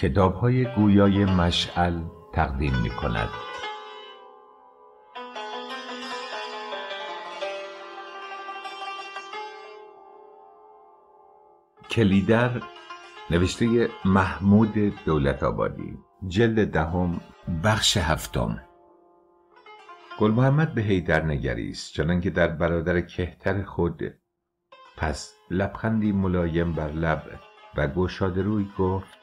کتاب های گویای مشعل تقدیم می کند. کلیدر نوشته محمود دولت آبادی جلد دهم بخش هفتم گل محمد به هیدر نگریست چنان که در برادر کهتر خود پس لبخندی ملایم بر لب و گوشاد روی گفت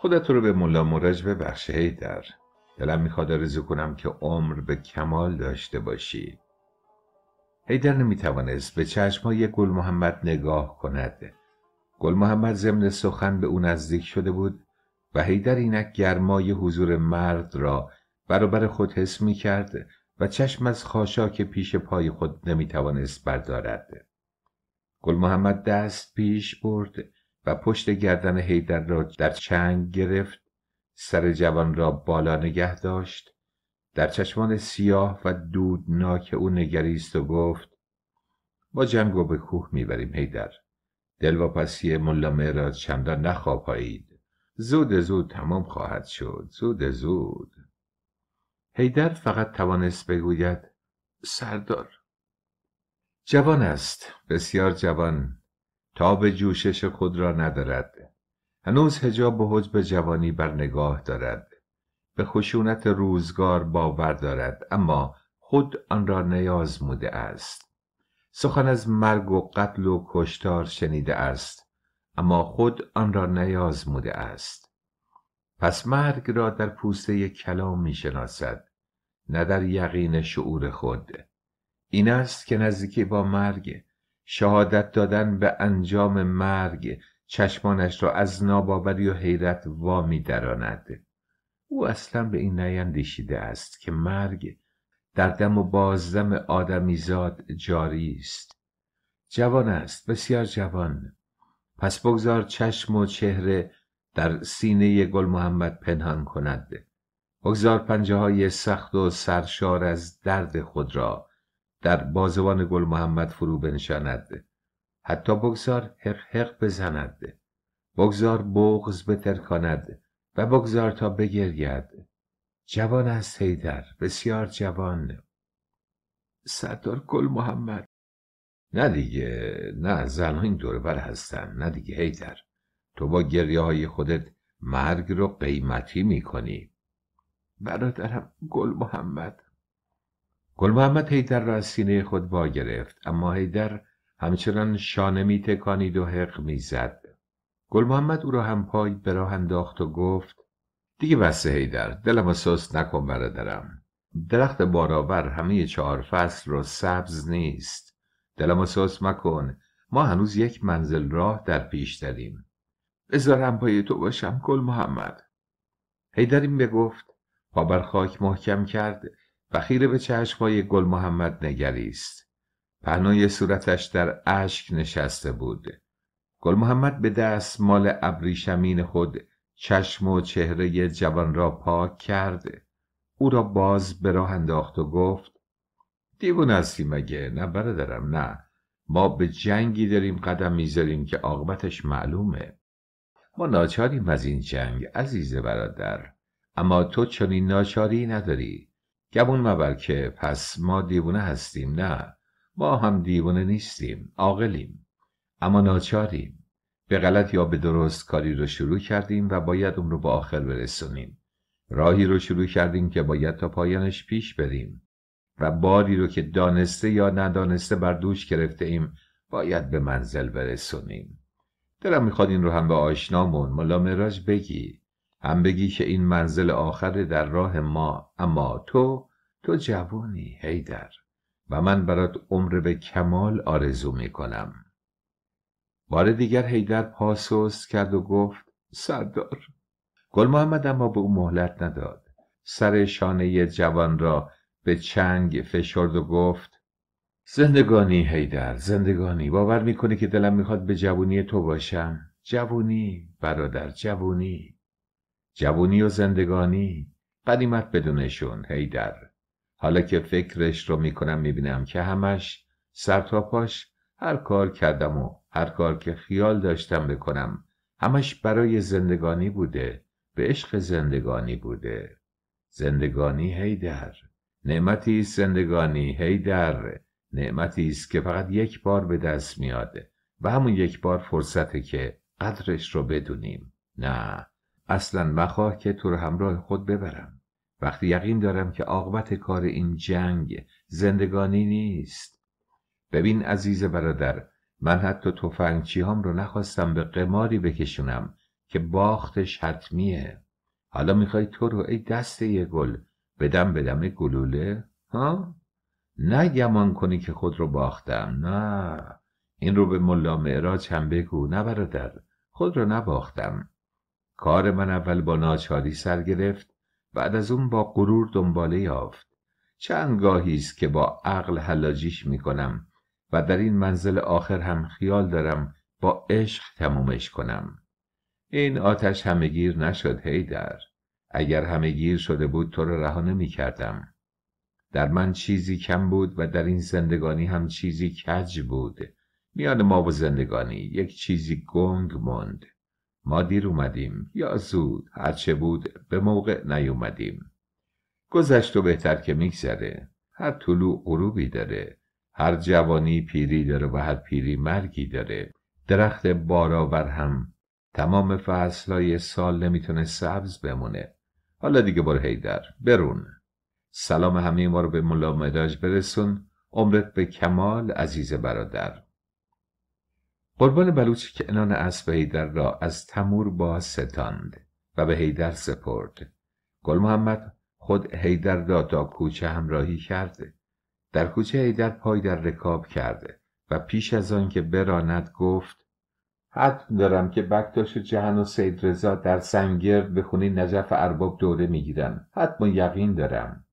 خودت رو به ملا مرج ببخش در دلم میخواد آرزو کنم که عمر به کمال داشته باشی هیدر نمیتوانست به چشمهای گل محمد نگاه کند گل محمد ضمن سخن به او نزدیک شده بود و هیدر اینک گرمای حضور مرد را برابر خود حس می کرد و چشم از که پیش پای خود نمیتوانست بردارد. گل محمد دست پیش برد و پشت گردن حیدر را در چنگ گرفت سر جوان را بالا نگه داشت در چشمان سیاه و دودناک او نگریست و گفت ما جنگ و به کوه میبریم حیدر دل و پسی ملامه چندان نخواپایید زود زود تمام خواهد شد زود زود حیدر فقط توانست بگوید سردار جوان است بسیار جوان تاب جوشش خود را ندارد هنوز هجاب به حجب جوانی بر نگاه دارد به خشونت روزگار باور دارد اما خود آن را نیازموده است سخن از مرگ و قتل و کشتار شنیده است اما خود آن را نیازموده است پس مرگ را در پوسته کلام می شناسد نه در یقین شعور خود این است که نزدیکی با مرگ شهادت دادن به انجام مرگ چشمانش را از ناباوری و حیرت وامی میدراند او اصلا به این نیندیشیده است که مرگ در دم و بازدم آدمیزاد جاری است جوان است بسیار جوان پس بگذار چشم و چهره در سینه گل محمد پنهان کند بگذار پنجه های سخت و سرشار از درد خود را در بازوان گل محمد فرو بنشاند حتی بگذار حق حق بزند بگذار بغز بترکاند و بگذار تا بگرید جوان است هیدر بسیار جوان سردار گل محمد نه دیگه نه ها این دوربر هستن نه دیگه هیدر تو با گریه های خودت مرگ رو قیمتی میکنی برادرم گل محمد گل محمد حیدر را از سینه خود گرفت اما حیدر همچنان شانه می تکانید و حق می زد. گل محمد او را هم پای به راه انداخت و گفت دیگه بس حیدر دلم سست نکن برادرم درخت بارآور همه چهار فصل را سبز نیست دلم سست مکن ما هنوز یک منزل راه در پیش داریم بذار هم پای تو باشم گل محمد حیدر این بگفت پا بر خاک محکم کرد و خیره به چشمهای گل محمد نگریست پهنای صورتش در اشک نشسته بود گل محمد به دست مال ابریشمین خود چشم و چهره جوان را پاک کرد او را باز به راه انداخت و گفت دیوون هستی مگه نه برادرم نه ما به جنگی داریم قدم میذاریم که عاقبتش معلومه ما ناچاریم از این جنگ عزیز برادر اما تو چنین ناچاری نداری گبون مبر که پس ما دیوونه هستیم نه ما هم دیوونه نیستیم عاقلیم اما ناچاریم به غلط یا به درست کاری رو شروع کردیم و باید اون رو به آخر برسونیم راهی رو شروع کردیم که باید تا پایانش پیش بریم و باری رو که دانسته یا ندانسته بر دوش گرفته ایم باید به منزل برسونیم دلم میخواد این رو هم به آشنامون ملا مراج بگی هم بگی که این منزل آخر در راه ما اما تو تو جوانی هیدر و من برات عمر به کمال آرزو می کنم بار دیگر هیدر پاسوس کرد و گفت سردار گل محمد اما به او مهلت نداد سر شانه جوان را به چنگ فشرد و گفت زندگانی هیدر زندگانی باور میکنه که دلم میخواد به جوونی تو باشم جوونی برادر جوونی جوونی و زندگانی قدیمت بدونشون هی حالا که فکرش رو میکنم میبینم که همش سر تا پاش هر کار کردم و هر کار که خیال داشتم بکنم همش برای زندگانی بوده به عشق زندگانی بوده زندگانی هی در نعمتی زندگانی هی نعمتی است که فقط یک بار به دست میاد و همون یک بار فرصته که قدرش رو بدونیم نه اصلا مخواه که تو رو همراه خود ببرم وقتی یقین دارم که عاقبت کار این جنگ زندگانی نیست ببین عزیز برادر من حتی هم رو نخواستم به قماری بکشونم که باختش حتمیه حالا میخوای تو رو ای دست یه گل بدم بدم گلوله ها نه گمان کنی که خود رو باختم نه این رو به ملا معراج هم بگو نه برادر خود رو نباختم کار من اول با ناچاری سر گرفت بعد از اون با غرور دنباله یافت چند گاهی است که با عقل حلاجیش میکنم و در این منزل آخر هم خیال دارم با عشق تمومش کنم این آتش همگیر نشد هی در اگر گیر شده بود تو رو رها کردم. در من چیزی کم بود و در این زندگانی هم چیزی کج بود میان ما و زندگانی یک چیزی گنگ موند. ما دیر اومدیم یا زود هرچه بود به موقع نیومدیم گذشت و بهتر که میگذره هر طلوع غروبی داره هر جوانی پیری داره و هر پیری مرگی داره درخت بارآور هم تمام فصلهای سال نمیتونه سبز بمونه حالا دیگه بار هیدر برون سلام همه ما رو به ملا مداج برسون عمرت به کمال عزیز برادر قربان بلوچ که انان اسب هیدر را از تمور با ستاند و به هیدر سپرد گل محمد خود هیدر را تا کوچه همراهی کرده در کوچه هیدر پای در رکاب کرده و پیش از آن که براند گفت حتم دارم که بکتاش و جهن و سید رضا در سنگرد به خونه نجف ارباب دوره میگیرن حتما یقین دارم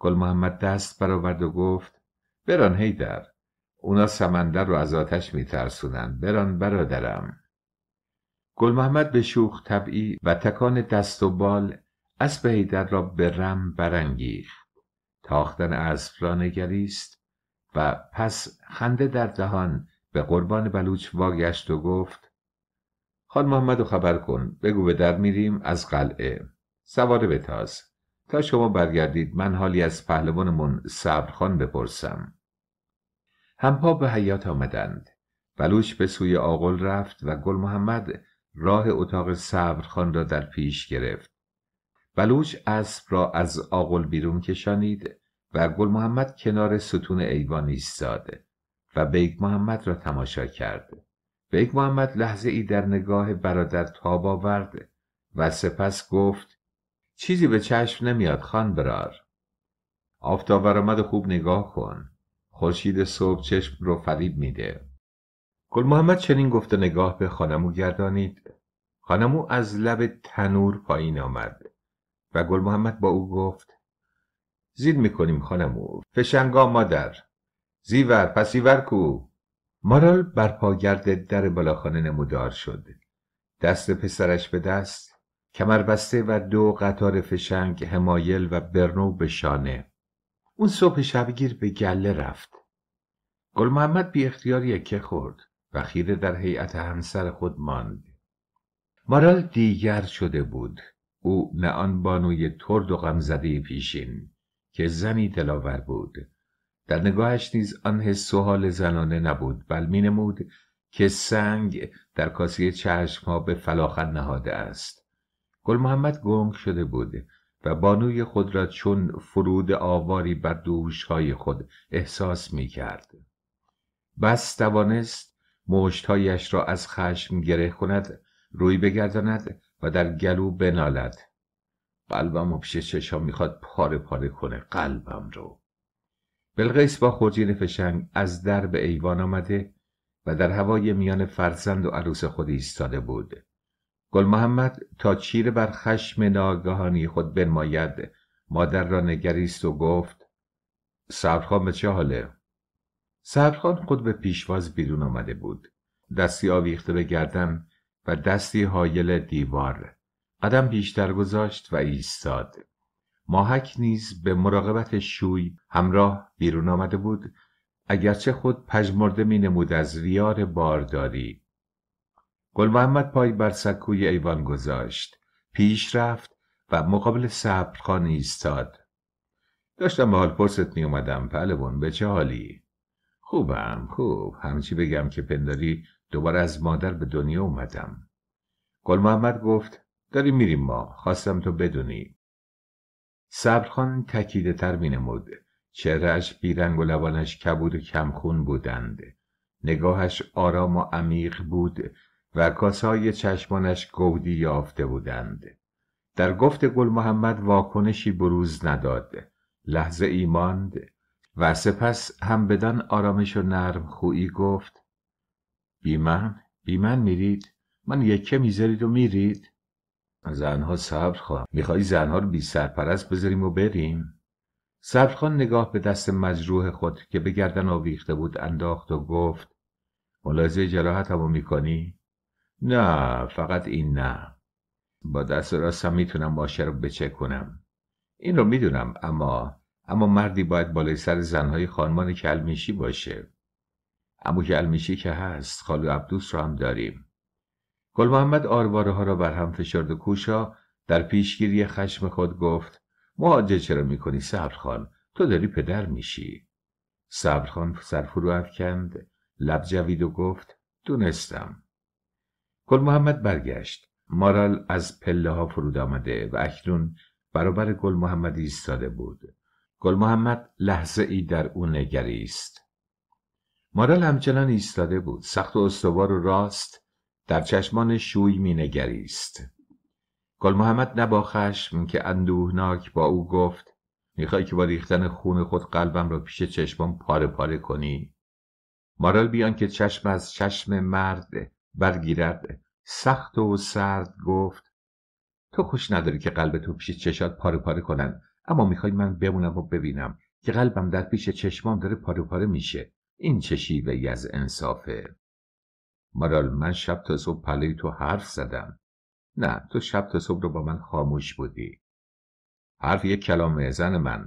گل محمد دست برآورد و گفت بران هیدر اونا سمندر رو از آتش میترسونن بران برادرم گل محمد به شوخ طبعی و تکان دست و بال اسب بهیدر را به رم برانگیخت تاختن از را و پس خنده در دهان به قربان بلوچ واگشت و گفت خان محمد خبر کن بگو به در میریم از قلعه سواره بتاز تا شما برگردید من حالی از پهلوانمون صبرخان بپرسم همپا به حیات آمدند بلوچ به سوی آقل رفت و گل محمد راه اتاق صبرخان را در پیش گرفت بلوچ اسب را از آقل بیرون کشانید و گل محمد کنار ستون ایوان ایستاد و بیگ محمد را تماشا کرد بیگ محمد لحظه ای در نگاه برادر تاب آورد و سپس گفت چیزی به چشم نمیاد خان برار آفتاور آمد خوب نگاه کن خورشید صبح چشم رو فریب میده گل محمد چنین گفته نگاه به خانمو گردانید خانمو از لب تنور پایین آمد و گل محمد با او گفت زید میکنیم خانمو فشنگا مادر زیور پسیور کو مارال بر پاگرد در بالاخانه نمودار شد دست پسرش به دست کمر بسته و دو قطار فشنگ همایل و برنو به شانه اون صبح شبگیر به گله رفت گل محمد بی اختیار یکه خورد و خیره در هیئت همسر خود ماند مارال دیگر شده بود او نه آن بانوی ترد و غمزده پیشین که زنی دلاور بود در نگاهش نیز آن حس و حال زنانه نبود بل مینمود که سنگ در کاسه ها به فلاخن نهاده است گل محمد گنگ شده بود و بانوی خود را چون فرود آواری بر دوشهای خود احساس می کرد. بس توانست مشتهایش را از خشم گره کند روی بگرداند و در گلو بنالد قلبم و پیش چشام میخواد پاره پاره کنه قلبم رو بلغیس با خورجین فشنگ از در به ایوان آمده و در هوای میان فرزند و عروس خود ایستاده بود گل محمد تا چیره بر خشم ناگهانی خود بنماید مادر را نگریست و گفت سبرخان به چه حاله سبرخان خود به پیشواز بیرون آمده بود دستی آویخته به گردن و دستی حایل دیوار قدم بیشتر گذاشت و ایستاد ماهک نیز به مراقبت شوی همراه بیرون آمده بود اگرچه خود پژمرده می نمود از ریار بارداری گل محمد پای بر سکوی ایوان گذاشت پیش رفت و مقابل صبرخان ایستاد داشتم به حال پرست می اومدم پهلوان به چه حالی خوبم خوب همچی بگم که پنداری دوباره از مادر به دنیا اومدم گل محمد گفت داری میریم ما خواستم تو بدونی صبرخان تکیده تر می نمود چهرش بیرنگ و لبانش کبود و کمخون بودند نگاهش آرام و عمیق بود و کاسای چشمانش گودی یافته بودند در گفت گل محمد واکنشی بروز نداد لحظه ای ماند و سپس هم بدان آرامش و نرم خویی گفت بی من بی من میرید من یکه میذارید و میرید زنها صبر خواهم میخوای زنها رو بی سرپرست بذاریم و بریم سرخان نگاه به دست مجروح خود که به گردن آویخته بود انداخت و گفت ملاحظه جراحتمو میکنی نه فقط این نه با دست راستم میتونم ماشه رو بچه کنم این رو میدونم اما اما مردی باید بالای سر زنهای خانمان کلمیشی باشه امو کلمیشی که هست خالو عبدوس رو هم داریم گل محمد آرواره ها را بر هم فشرد و کوشا در پیشگیری خشم خود گفت معاجه چرا میکنی خان؟ تو داری پدر میشی صبرخان سرفرو افکند لب جوید و گفت دونستم گل محمد برگشت مارال از پله ها فرود آمده و اکنون برابر گل محمد ایستاده بود گل محمد لحظه ای در او نگریست مارال همچنان ایستاده بود سخت و استوار و راست در چشمان شوی می نگریست گل محمد نبا خشم که اندوهناک با او گفت میخوای که با ریختن خون خود قلبم را پیش چشمان پاره پاره کنی مارال بیان که چشم از چشم مرد برگیرد سخت و سرد گفت تو خوش نداری که قلب تو پیش چشات پاره پاره کنن اما میخوای من بمونم و ببینم که قلبم در پیش چشمام داره پاره پاره میشه این چه شیوه از انصافه مرال من شب تا صبح پله تو حرف زدم نه تو شب تا صبح رو با من خاموش بودی حرف یک کلام زن من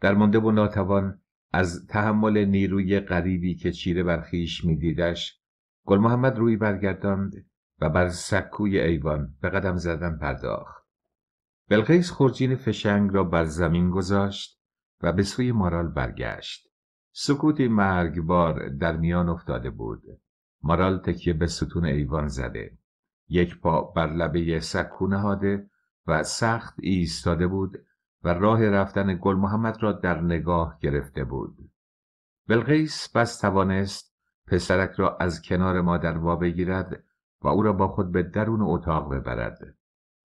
در مانده و ناتوان از تحمل نیروی غریبی که چیره برخیش میدیدش گل محمد روی برگرداند و بر سکوی ایوان به قدم زدن پرداخت. بلقیس خورجین فشنگ را بر زمین گذاشت و به سوی مارال برگشت. سکوتی مرگبار در میان افتاده بود. مارال تکیه به ستون ایوان زده. یک پا بر لبه سکو نهاده و سخت ایستاده بود و راه رفتن گل محمد را در نگاه گرفته بود. بلقیس بس توانست پسرک را از کنار مادر وا بگیرد و او را با خود به درون اتاق ببرد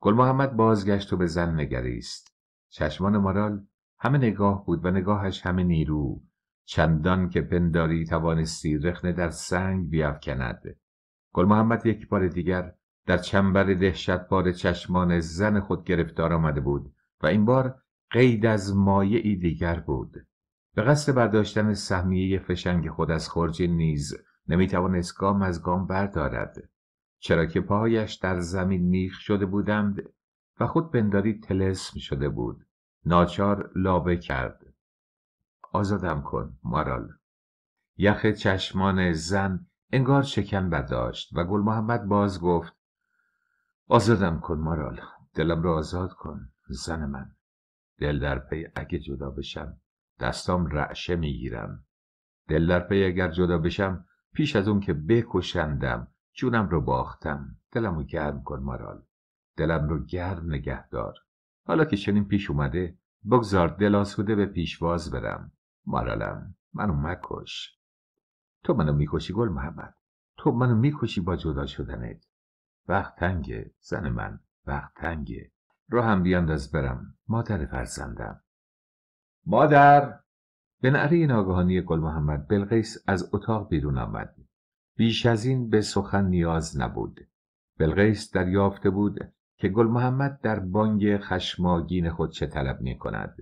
گل محمد بازگشت و به زن نگریست چشمان مارال همه نگاه بود و نگاهش همه نیرو چندان که پنداری توانستی رخنه در سنگ بیافکند گل محمد یک بار دیگر در چنبر بار چشمان زن خود گرفتار آمده بود و این بار قید از مایه ای دیگر بود به قصد برداشتن سهمیه فشنگ خود از خرج نیز نمیتوانست گام از گام بردارد چرا که پاهایش در زمین میخ شده بودند و خود تلس تلسم شده بود ناچار لابه کرد آزادم کن مارال یخ چشمان زن انگار شکن برداشت و گل محمد باز گفت آزادم کن مارال دلم را آزاد کن زن من دل در پی اگه جدا بشم دستام رعشه میگیرم دل در پی اگر جدا بشم پیش از اون که بکشندم جونم رو باختم دلم رو گرم کن مارال دلم رو گرم نگهدار حالا که چنین پیش اومده بگذار دل آسوده به پیشواز برم مارالم منو مکش تو منو میکشی گل محمد تو منو میکشی با جدا شدنت وقت تنگه زن من وقت تنگه رو هم از برم مادر فرزندم مادر به نعره ناگهانی گل محمد بلقیس از اتاق بیرون آمد بیش از این به سخن نیاز نبود بلقیس دریافته بود که گل محمد در بانگ خشماگین خود چه طلب می کند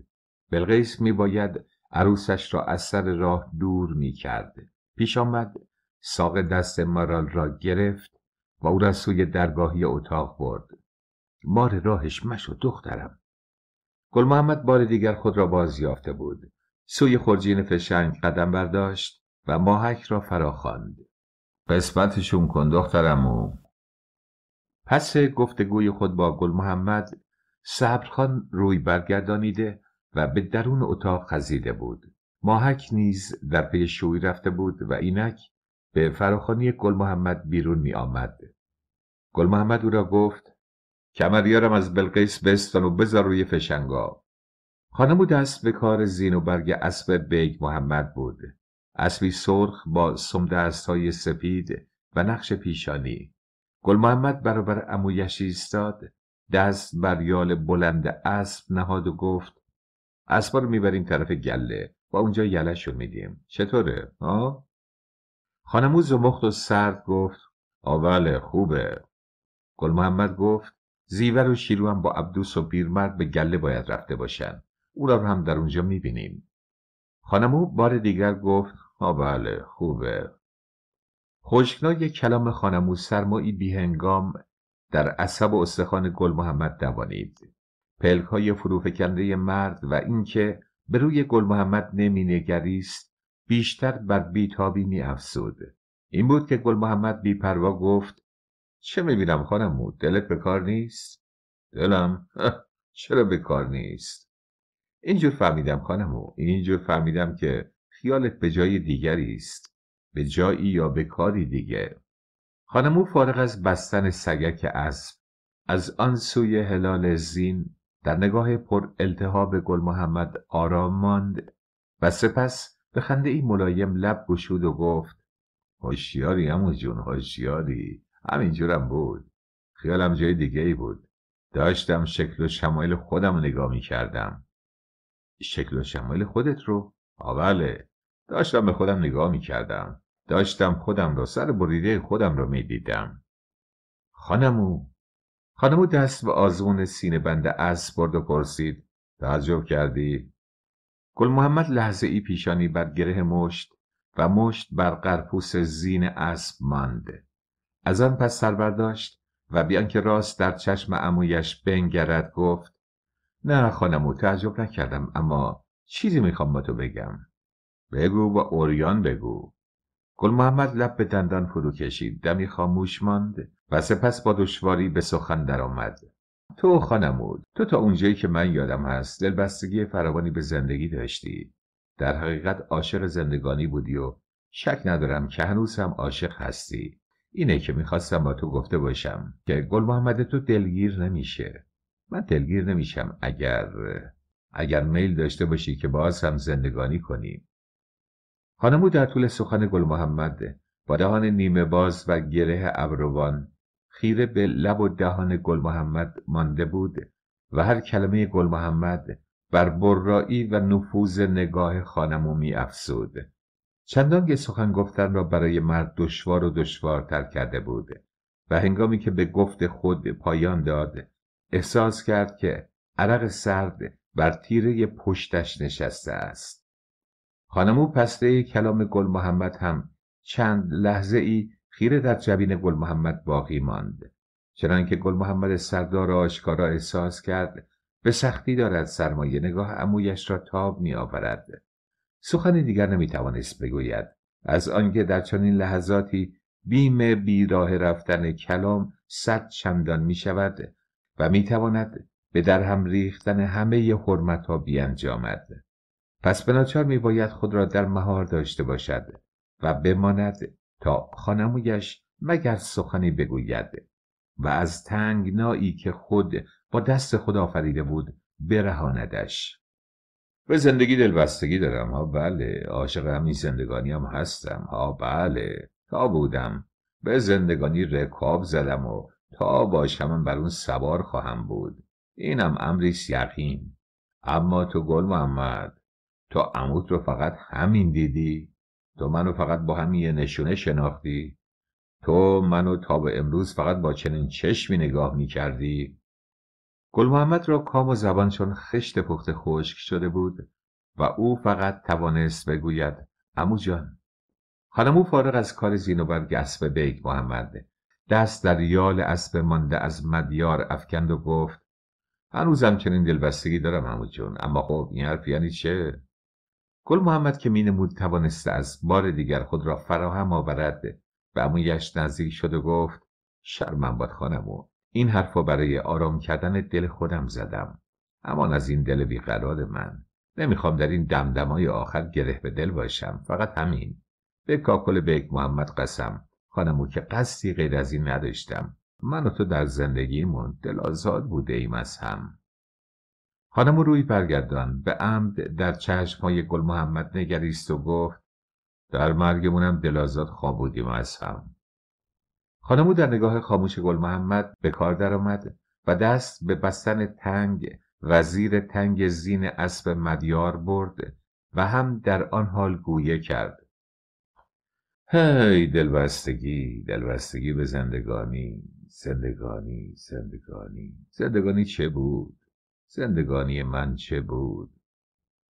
بلقیس می باید عروسش را از سر راه دور می کرد پیش آمد ساق دست مارال را گرفت و او را سوی درگاهی اتاق برد مار راهش مشو دخترم گل محمد بار دیگر خود را باز یافته بود سوی خرجین فشنگ قدم برداشت و ماهک را فرا خواند قسمتشون کن دخترمو پس گفتگوی خود با گل محمد صبرخان روی برگردانیده و به درون اتاق خزیده بود ماهک نیز در پی شوی رفته بود و اینک به فراخانی گل محمد بیرون می آمد گل محمد او را گفت کمریارم از بلقیس بستان و بذار روی فشنگا خانمو دست به کار زین و برگ اسب بیگ محمد بود اسبی سرخ با سمده های سپید و نقش پیشانی گل محمد برابر امویش ایستاد دست بر یال بلند اسب نهاد و گفت اسبا رو میبریم طرف گله و اونجا یلش رو میدیم چطوره ها خانمو زمخت و سرد گفت آوله خوبه گل محمد گفت زیور و شیرو هم با عبدوس و پیرمرد به گله باید رفته باشند او را هم در اونجا میبینیم خانم او بار دیگر گفت آ بله خوبه خشکنای کلام خانمو سرمایی بیهنگام در عصب و استخان گل محمد دوانید پلک های فروفکنده مرد و اینکه به روی گل محمد نگریست بیشتر بر بیتابی می افسود. این بود که گل محمد بیپروا گفت چه میبینم خانمو دلت به کار نیست؟ دلم؟ چرا به کار نیست؟ اینجور فهمیدم خانمو اینجور فهمیدم که خیالت به جای دیگری است به جایی یا به کاری دیگه خانمو فارغ از بستن سگک اسب از آن سوی هلال زین در نگاه پر التهاب گل محمد آرام ماند و سپس به خنده ای ملایم لب گشود و گفت هوشیاری امو جون هوشیاری همینجورم بود خیالم جای دیگه ای بود داشتم شکل و شمایل خودم رو نگاه می کردم شکل و شمایل خودت رو؟ آوله داشتم به خودم نگاه می کردم داشتم خودم رو سر بریده خودم رو می دیدم خانمو خانمو دست به آزمون سینه بند اسب برد و پرسید تعجب کردی گل محمد لحظه ای پیشانی بر گره مشت و مشت بر قرپوس زین اسب مانده. از آن پس سر برداشت و بیان که راست در چشم عمویش بنگرد گفت نه خانمو تعجب نکردم اما چیزی میخوام با تو بگم بگو با اوریان بگو گل محمد لب به دندان فرو کشید دمی خاموش ماند و سپس با دشواری به سخن درآمد تو خانمو تو تا اونجایی که من یادم هست دلبستگی فراوانی به زندگی داشتی در حقیقت عاشق زندگانی بودی و شک ندارم که هنوز هم عاشق هستی اینه که میخواستم با تو گفته باشم که گل محمد تو دلگیر نمیشه من دلگیر نمیشم اگر اگر میل داشته باشی که باز هم زندگانی کنیم خانمو در طول سخن گل محمد با دهان نیمه باز و گره ابروان خیره به لب و دهان گل محمد مانده بود و هر کلمه گل محمد بر برایی و نفوذ نگاه خانمو می چندان که سخن گفتن را برای مرد دشوار و دشوارتر کرده بود و هنگامی که به گفت خود پایان داد احساس کرد که عرق سرد بر تیره پشتش نشسته است خانمو پسته کلام گل محمد هم چند لحظه ای خیره در جبین گل محمد باقی ماند چنانکه گل محمد سردار آشکارا احساس کرد به سختی دارد سرمایه نگاه امویش را تاب می آورد سخن دیگر نمیتوانست بگوید از آنکه در چنین لحظاتی بیم بیراه رفتن کلام صد چندان می شود و می تواند به درهم ریختن همه حرمت ها بیانجامد. پس به ناچار می باید خود را در مهار داشته باشد و بماند تا خانمویش مگر سخنی بگوید و از تنگنایی که خود با دست خود آفریده بود برهاندش. به زندگی دلبستگی دارم ها بله عاشق همین زندگانی هم هستم ها بله تا بودم به زندگانی رکاب زدم و تا باشم من بر اون سوار خواهم بود اینم امری یقین اما تو گل محمد تو عمود رو فقط همین دیدی تو منو فقط با همین یه نشونه شناختی تو منو تا به امروز فقط با چنین چشمی نگاه می کردی گل محمد را کام و زبان چون خشت پخته خشک شده بود و او فقط توانست بگوید امو جان او فارغ از کار زین و برگ اسب بیگ محمد دست در یال اسب مانده از مدیار افکند و گفت هنوزم چنین دلبستگی دارم امو جون اما خب این حرف یعنی چه گل محمد که نمود توانسته از بار دیگر خود را فراهم آورد به امویش نزدیک شد و گفت شرمن باد خانمو این حرفا برای آرام کردن دل خودم زدم اما از این دل بیقرار من نمیخوام در این دمدمای آخر گره به دل باشم فقط همین به کاکل بیگ محمد قسم خانمو که قصدی غیر از این نداشتم من و تو در زندگیمون دل آزاد بوده ایم از هم خانمو روی برگردان به عمد در های گل محمد نگریست و گفت در مرگمونم دل آزاد خواب بودیم از هم خانمو در نگاه خاموش گل محمد به کار درآمد و دست به بستن تنگ وزیر تنگ زین اسب مدیار برد و هم در آن حال گویه کرد هی دلبستگی دلبستگی به زندگانی زندگانی زندگانی زندگانی چه بود زندگانی من چه بود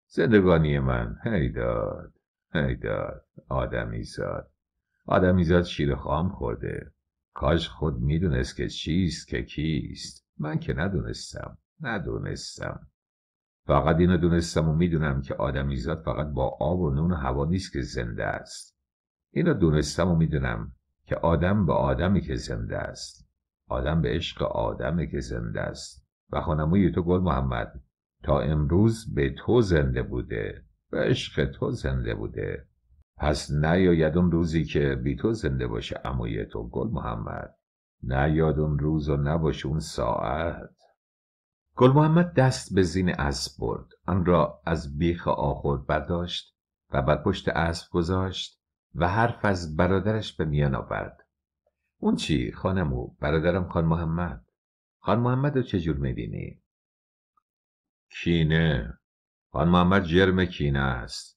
زندگانی من هی داد هی داد آدمی زاد آدمی زاد شیر خام خورده کاش خود میدونست که چیست که کیست من که ندونستم ندونستم فقط اینو دونستم و میدونم که آدمیزاد فقط با آب و نون و هوا نیست که زنده است اینو دونستم و میدونم که آدم به آدمی که زنده است آدم به عشق آدمی که زنده است و خانموی تو گل محمد تا امروز به تو زنده بوده به عشق تو زنده بوده پس نیاید اون روزی که بی تو زنده باشه اموی تو گل محمد نیاد اون روز و نباشه اون ساعت گل محمد دست به زین اسب برد آن را از بیخ آخر برداشت و بر پشت اسب گذاشت و حرف از برادرش به میان آورد اون چی خانم او برادرم خان محمد خان محمد رو چجور میبینی؟ کینه خان محمد جرم کینه است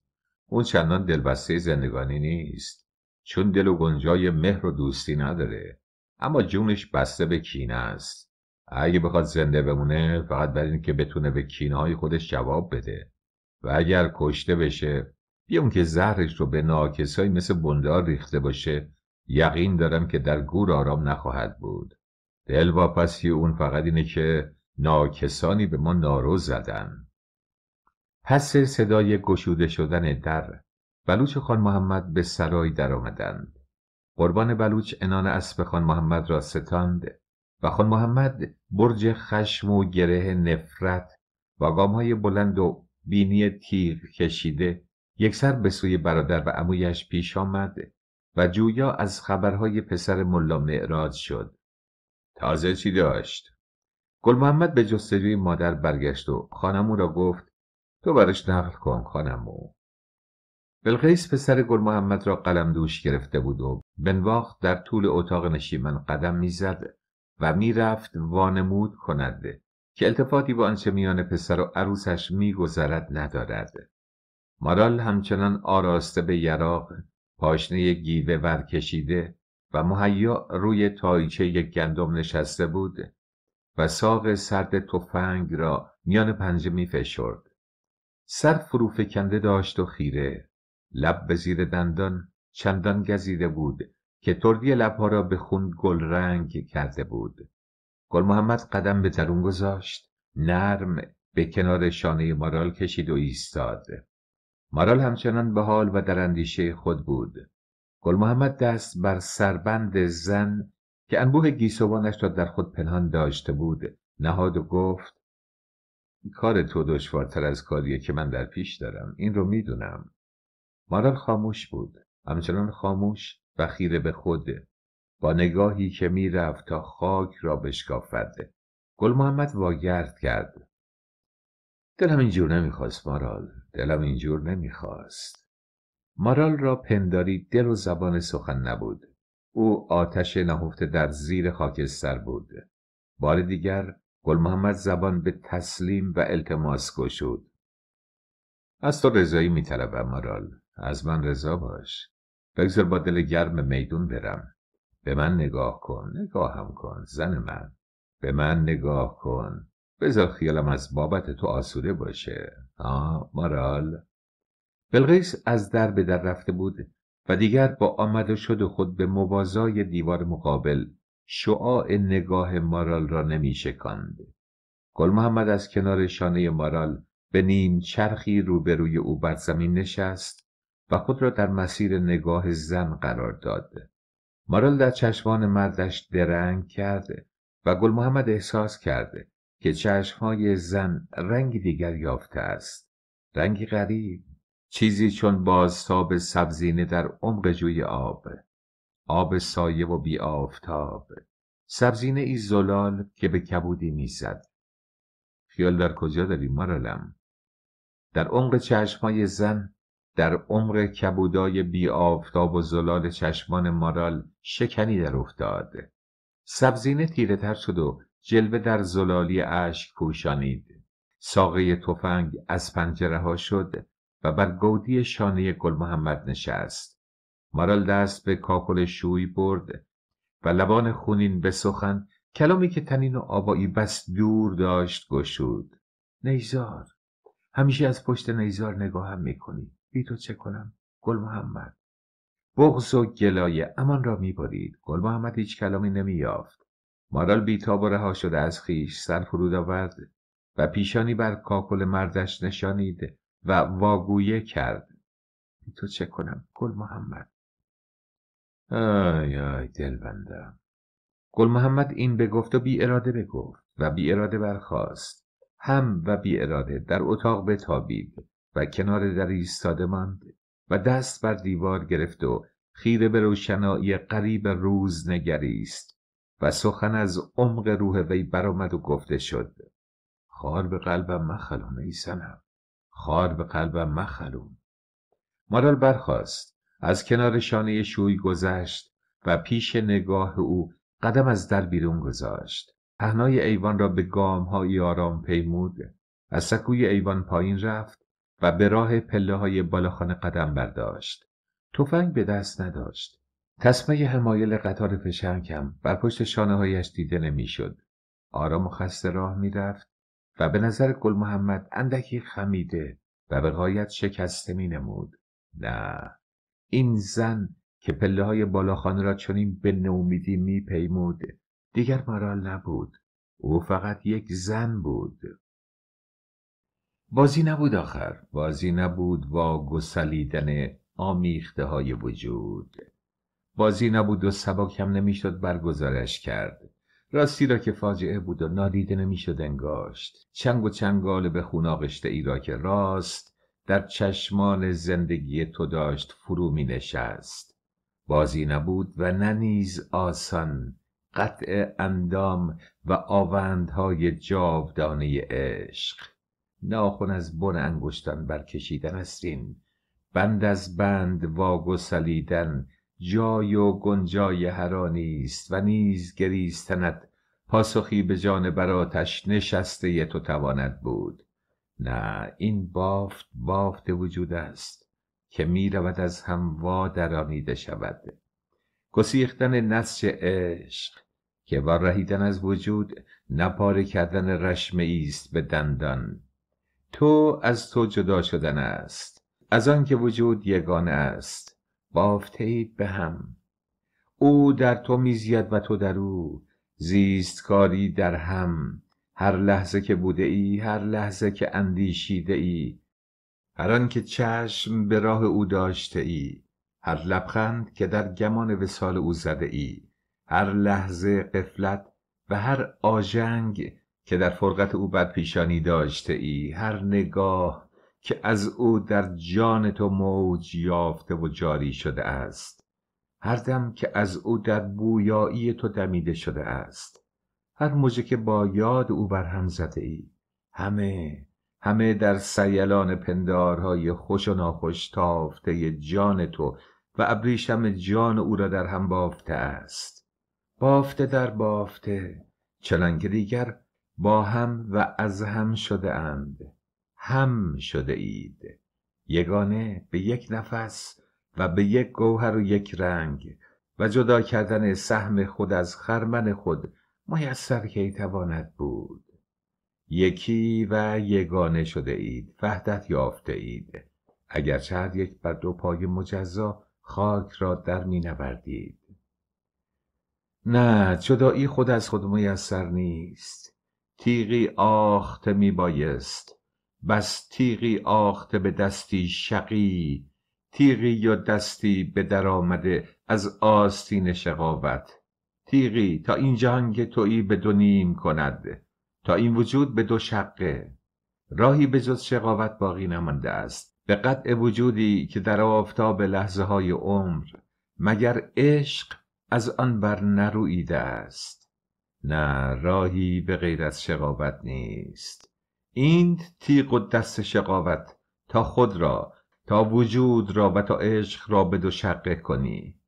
اون چندان دلبسته زندگانی نیست چون دل و گنجای مهر و دوستی نداره اما جونش بسته به کینه است اگه بخواد زنده بمونه فقط برای که بتونه به کینه های خودش جواب بده و اگر کشته بشه بیا که زهرش رو به ناکسایی مثل بندار ریخته باشه یقین دارم که در گور آرام نخواهد بود دل واپسی اون فقط اینه که ناکسانی به ما نارو زدن پس صدای گشوده شدن در بلوچ خان محمد به سرای آمدند قربان بلوچ انان اسب خان محمد را ستاند و خان محمد برج خشم و گره نفرت و های بلند و بینی تیغ کشیده سر به سوی برادر و عمویش پیش آمد و جویا از خبرهای پسر ملا معراج شد تازه چی داشت گل محمد به جستجوی مادر برگشت و خانمو را گفت تو برش نقل کن خانمو بلقیس پسر گل محمد را قلم دوش گرفته بود و بنواخت در طول اتاق نشیمن قدم میزد و میرفت وانمود کند که التفاتی با آنچه میان پسر و عروسش میگذرد ندارد مارال همچنان آراسته به یراق پاشنه گیوه ورکشیده و مهیا روی تایچه یک گندم نشسته بود و ساق سرد تفنگ را میان پنجه می سر فرو فکنده داشت و خیره لب به زیر دندان چندان گزیده بود که تردی لبها را به خون گل رنگ کرده بود گل محمد قدم به درون گذاشت نرم به کنار شانه مارال کشید و ایستاد مارال همچنان به حال و در اندیشه خود بود گل محمد دست بر سربند زن که انبوه گیسوانش را در خود پنهان داشته بود نهاد و گفت کار تو دشوارتر از کاریه که من در پیش دارم این رو میدونم مارال خاموش بود همچنان خاموش و خیره به خود. با نگاهی که میرفت تا خاک را بشکافد گل محمد واگرد کرد دلم اینجور نمیخواست مارال دلم اینجور نمیخواست مارال را پنداری دل و زبان سخن نبود او آتش نهفته در زیر خاکستر بود بار دیگر گل محمد زبان به تسلیم و التماس گشود از تو رضایی میطلبم مارال، از من رضا باش بگذار با دل گرم میدون برم به من نگاه کن نگاهم کن زن من به من نگاه کن بذار خیالم از بابت تو آسوده باشه آ مارال. بلغیس از در به در رفته بود و دیگر با آمد و شد خود به موازای دیوار مقابل شعاع نگاه مارال را نمی شکند. گل محمد از کنار شانه مارال به نیم چرخی روبروی او بر زمین نشست و خود را در مسیر نگاه زن قرار داد. مارال در چشمان مردش درنگ کرده و گل محمد احساس کرده که چشمهای زن رنگ دیگر یافته است. رنگی غریب. چیزی چون بازتاب سبزینه در عمق جوی آب. آب سایه و بی آفتاب سبزینه ای زلال که به کبودی میزد خیال در کجا داری مارالم در عمق چشمای زن در عمق کبودای بی آفتاب و زلال چشمان مارال شکنی در افتاد سبزینه تیره تر شد و جلوه در زلالی اشک پوشانید ساقه تفنگ از پنجره ها شد و بر گودی شانه گل محمد نشست مارال دست به کاکل شوی برد و لبان خونین به سخن کلامی که تنین و آبایی بس دور داشت گشود نیزار همیشه از پشت نیزار نگاهم میکنی بی تو چه کنم گل محمد بغز و گلایه امان را میبرید گل محمد هیچ کلامی نمییافت مارال بیتاب و رها شده از خیش سر فرود آورد و پیشانی بر کاکل مردش نشانید و واگویه کرد بی تو چه کنم گل محمد آی آی دل گل محمد این بگفت و بی اراده بگفت و بی اراده برخاست هم و بی اراده در اتاق بتابید و کنار در ایستاده ماند و دست بر دیوار گرفت و خیره به روشنایی قریب روز نگریست و سخن از عمق روح وی برآمد و گفته شد خار به قلبم مخلون ای سنم خار به قلبم مخلوم مارال برخاست از کنار شانه شوی گذشت و پیش نگاه او قدم از در بیرون گذاشت پهنای ایوان را به های آرام پیمود از سکوی ایوان پایین رفت و به راه پله های بالاخانه قدم برداشت تفنگ به دست نداشت تسمه حمایل قطار فشنکم بر پشت شانه هایش دیده نمیشد. آرام و خسته راه رفت و به نظر گل محمد اندکی خمیده و به غایت شکسته می نمود. نه این زن که پله های بالاخانه را چنین به نومیدی میپیمود دیگر مرال نبود او فقط یک زن بود بازی نبود آخر بازی نبود و گسلیدن آمیخته های وجود بازی نبود و سبک هم نمیشد برگزارش کرد راستی را که فاجعه بود و نادیده نمیشد انگاشت چنگ و چنگال به آغشته ای را که راست در چشمان زندگی تو داشت فرو می نشست بازی نبود و نه نیز آسان قطع اندام و آوندهای جاودانه عشق ناخن از بن انگشتان برکشیدن است بند از بند سلیدن جای و گنجای هرانیست و نیز گریستنت پاسخی به جان براتش نشسته تو تواند بود نه این بافت بافت وجود است که می رود از هم وا درانیده شود گسیختن نسج عشق که با رهیدن از وجود نپاره کردن رشم ایست به دندان تو از تو جدا شدن است از آنکه وجود یگانه است بافته اید به هم او در تو میزید و تو در او زیستکاری در هم هر لحظه که بوده ای هر لحظه که اندیشیده ای هر که چشم به راه او داشته ای هر لبخند که در گمان وسال او زده ای هر لحظه قفلت و هر آژنگ که در فرقت او بر پیشانی داشته ای هر نگاه که از او در جان تو موج یافته و جاری شده است هر دم که از او در بویایی تو دمیده شده است هر موجه که با یاد او برهم زده ای همه همه در سیلان پندارهای خوش و ناخوش تافته جان تو و ابریشم جان او را در هم بافته است بافته در بافته چنانکه دیگر با هم و از هم شده اند هم شده اید یگانه به یک نفس و به یک گوهر و یک رنگ و جدا کردن سهم خود از خرمن خود میسر کی تواند بود یکی و یگانه شده اید وحدت یافته اید اگر هر یک بر دو پای مجزا خاک را در می نه جدایی خود از خود میسر نیست تیغی آخته می بایست بس تیغی آخت به دستی شقی تیغی یا دستی به درآمده از آستین شقاوت تیغی تا این جهان که تویی به دو نیم کند تا این وجود به دو شقه راهی به جز شقاوت باقی نمانده است به قطع وجودی که در آفتاب لحظه های عمر مگر عشق از آن بر نرویده است نه راهی به غیر از شقاوت نیست این تیغ و دست شقاوت تا خود را تا وجود را و تا عشق را به دو شقه کنی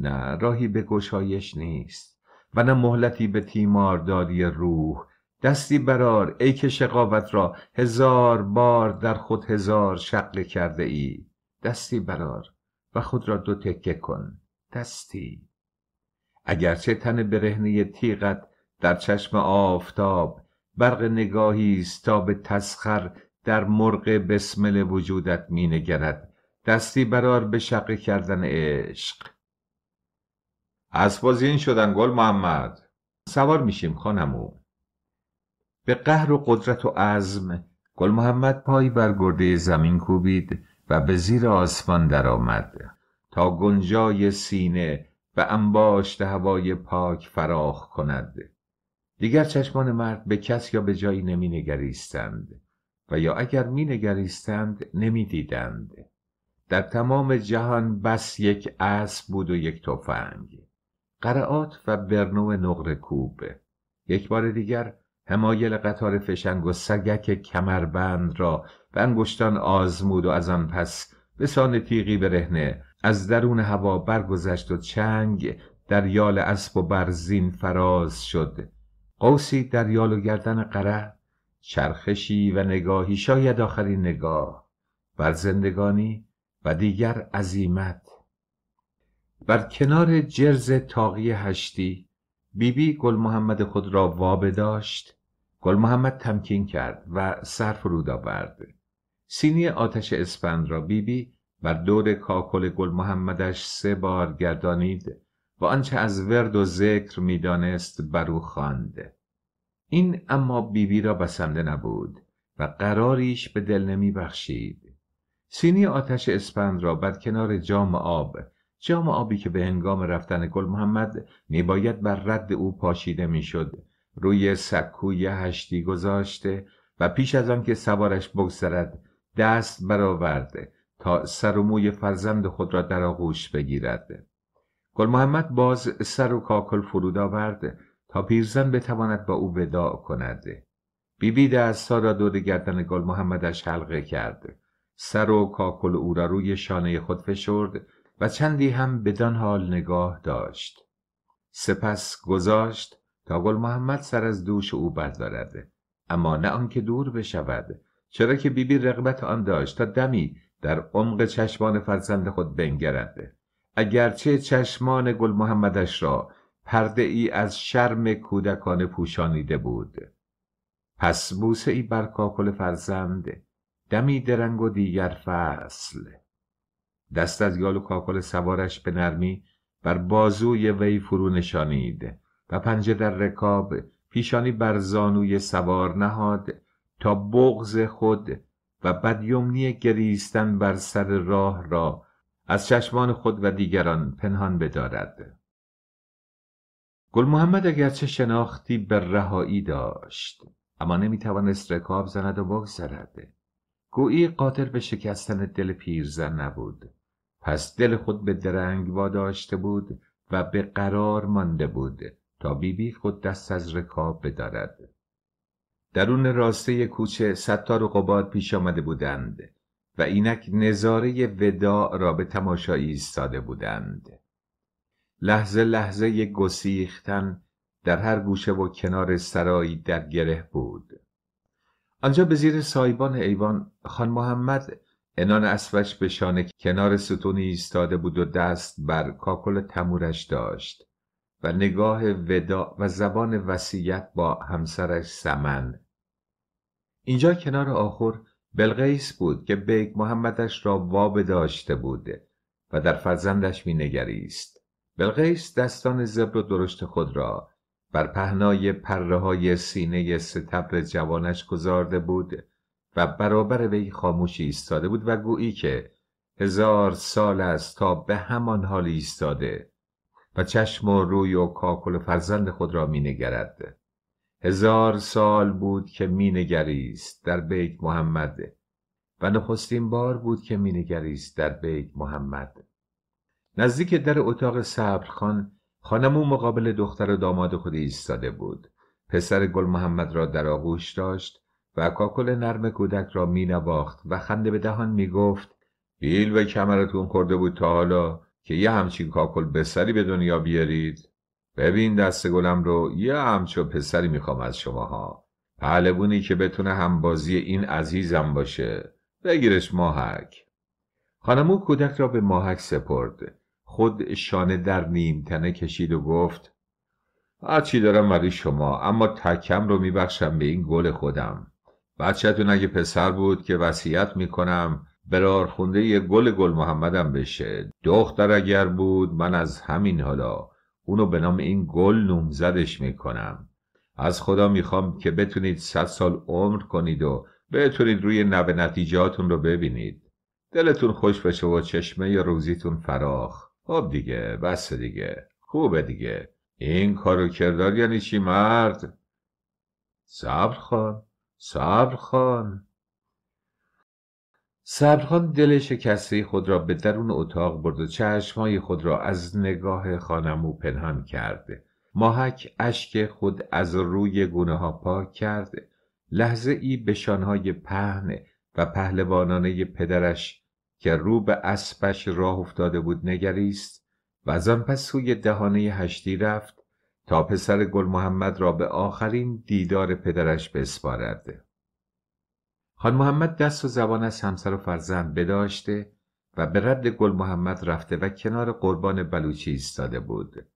نه راهی به گشایش نیست و نه مهلتی به تیمارداری روح دستی برار ای که شقاوت را هزار بار در خود هزار شقل کرده ای دستی برار و خود را دو تکه کن دستی اگرچه تن برهنه تیغت در چشم آفتاب برق نگاهی است تا به تسخر در مرغ بسمل وجودت مینگرد دستی برار به شق کردن عشق این شدن گل محمد سوار میشیم خانمو به قهر و قدرت و عزم گل محمد پای بر گرده زمین کوبید و به زیر آسمان درآمد تا گنجای سینه و انباشت هوای پاک فراخ کند دیگر چشمان مرد به کس یا به جایی نمینگریستند و یا اگر مینگریستند نمیدیدند در تمام جهان بس یک اسب بود و یک تفنگ قرعات و برنو نقره کوب یک بار دیگر همایل قطار فشنگ و سگک کمربند را به انگشتان آزمود و از آن پس به سان تیغی برهنه از درون هوا برگذشت و چنگ در یال اسب و برزین فراز شد قوسی در یال و گردن قره چرخشی و نگاهی شاید آخرین نگاه بر زندگانی و دیگر عزیمت بر کنار جرز تاقی هشتی بیبی بی گل محمد خود را وابه داشت گل محمد تمکین کرد و سر فرود آورد سینی آتش اسپند را بیبی بی بر دور کاکل گل محمدش سه بار گردانید و آنچه از ورد و ذکر میدانست بر او خواند این اما بیبی بی را بسنده نبود و قراریش به دل نمی بخشید سینی آتش اسپند را بر کنار جام آب جام آبی که به هنگام رفتن گل محمد میباید بر رد او پاشیده میشد روی سکوی هشتی گذاشته و پیش از آنکه سوارش بگذرد دست برآورده تا سر و موی فرزند خود را در آغوش بگیرد گل محمد باز سر و کاکل فرود آورد تا پیرزن بتواند با او وداع کند بیبی دستها را دور گردن گل محمدش حلقه کرد سر و کاکل او را روی شانه خود فشرد و چندی هم بدان حال نگاه داشت سپس گذاشت تا گل محمد سر از دوش او بردارد اما نه آنکه دور بشود چرا که بیبی رغبت آن داشت تا دمی در عمق چشمان فرزند خود بنگرد اگرچه چشمان گل محمدش را پرده ای از شرم کودکان پوشانیده بود پس بوسه ای بر کاکل فرزند دمی درنگ و دیگر فصل دست از یال و کاکل سوارش به نرمی بر بازوی وی فرو نشانید و پنجه در رکاب پیشانی بر زانوی سوار نهاد تا بغز خود و بدیومنی گریستن بر سر راه را از چشمان خود و دیگران پنهان بدارد گل محمد اگرچه شناختی به رهایی داشت اما نمی توانست رکاب زند و بگذرد گویی قادر به شکستن دل پیرزن نبود پس دل خود به درنگ واداشته بود و به قرار مانده بود تا بیبی خود دست از رکاب بدارد درون راسته کوچه ستار و قباد پیش آمده بودند و اینک نظاره ودا را به تماشایی ایستاده بودند لحظه لحظه گسیختن در هر گوشه و کنار سرایی در گره بود آنجا به زیر سایبان ایوان خان محمد انان اسبش به شانه کنار ستونی ایستاده بود و دست بر کاکل تمورش داشت و نگاه ودا و زبان وسیعت با همسرش سمن اینجا کنار آخر بلغیس بود که بیگ محمدش را واب داشته بود و در فرزندش می نگریست. بلغیس دستان زبر و درشت خود را بر پهنای پره های سینه ستبر جوانش گذارده بود و برابر وی خاموشی ایستاده بود و گویی که هزار سال است تا به همان حال ایستاده و چشم و روی و کاکل و فرزند خود را مینگرد هزار سال بود که نگریست در بیگ محمد و نخستین بار بود که نگریست در بیگ محمد نزدیک در اتاق صبرخان خانمو مقابل دختر و داماد خود ایستاده بود پسر گل محمد را در آغوش داشت و کاکل نرم کودک را می نواخت و خنده به دهان می گفت بیل و کمرتون خورده بود تا حالا که یه همچین کاکل بسری به دنیا بیارید ببین دست گلم رو یه همچو پسری میخوام از شماها پهلوونی که بتونه همبازی این عزیزم باشه بگیرش ماهک خانمو کودک را به ماهک سپرد خود شانه در نیم تنه کشید و گفت هرچی دارم ولی شما اما تکم رو میبخشم به این گل خودم بچهتون اگه پسر بود که وصیت میکنم برار خونده یه گل گل محمدم بشه دختر اگر بود من از همین حالا اونو به نام این گل نومزدش میکنم از خدا میخوام که بتونید صد سال عمر کنید و بتونید روی نوه نتیجاتون رو ببینید دلتون خوش بشه و چشمه یا روزیتون فراخ خب دیگه بس دیگه خوبه دیگه این کارو کردار یعنی چی مرد صبر کن. صبرخان خان دل شکسته خود را به درون اتاق برد و چشمهای خود را از نگاه خانمو پنهان کرده ماهک اشک خود از روی گونه ها پاک کرده لحظه ای به شانهای پهنه و پهلوانانه پدرش که رو به اسبش راه افتاده بود نگریست و از آن پس سوی دهانه هشتی رفت تا پسر گل محمد را به آخرین دیدار پدرش بسپارد. خان محمد دست و زبان از همسر و فرزند بداشته و به رد گل محمد رفته و کنار قربان بلوچی ایستاده بود.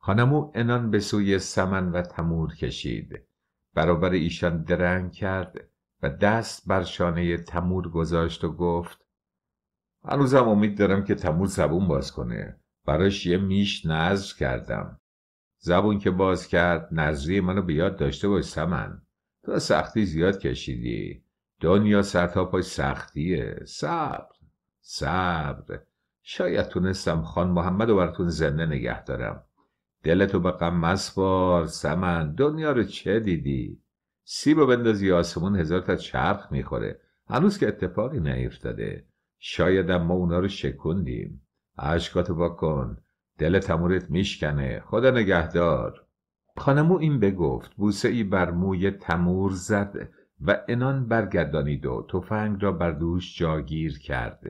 خانمو انان به سوی سمن و تمور کشید. برابر ایشان درنگ کرد و دست بر شانه تمور گذاشت و گفت هنوزم امید دارم که تمور زبون باز کنه براش یه میش نظر کردم زبون که باز کرد نظری منو به یاد داشته باش سمن تو سختی زیاد کشیدی دنیا سرتا پای سختیه صبر صبر شاید تونستم خان محمد و براتون زنده نگه دارم دلتو به غم مسپار سمن دنیا رو چه دیدی سیب بندازی آسمون هزار تا چرخ میخوره هنوز که اتفاقی نیفتاده شایدم ما اونا رو شکوندیم عشقاتو با کن دل تمورت میشکنه خدا نگهدار خانمو این بگفت بوسه ای بر موی تمور زد و انان برگردانید و تفنگ را بر دوش جاگیر کرد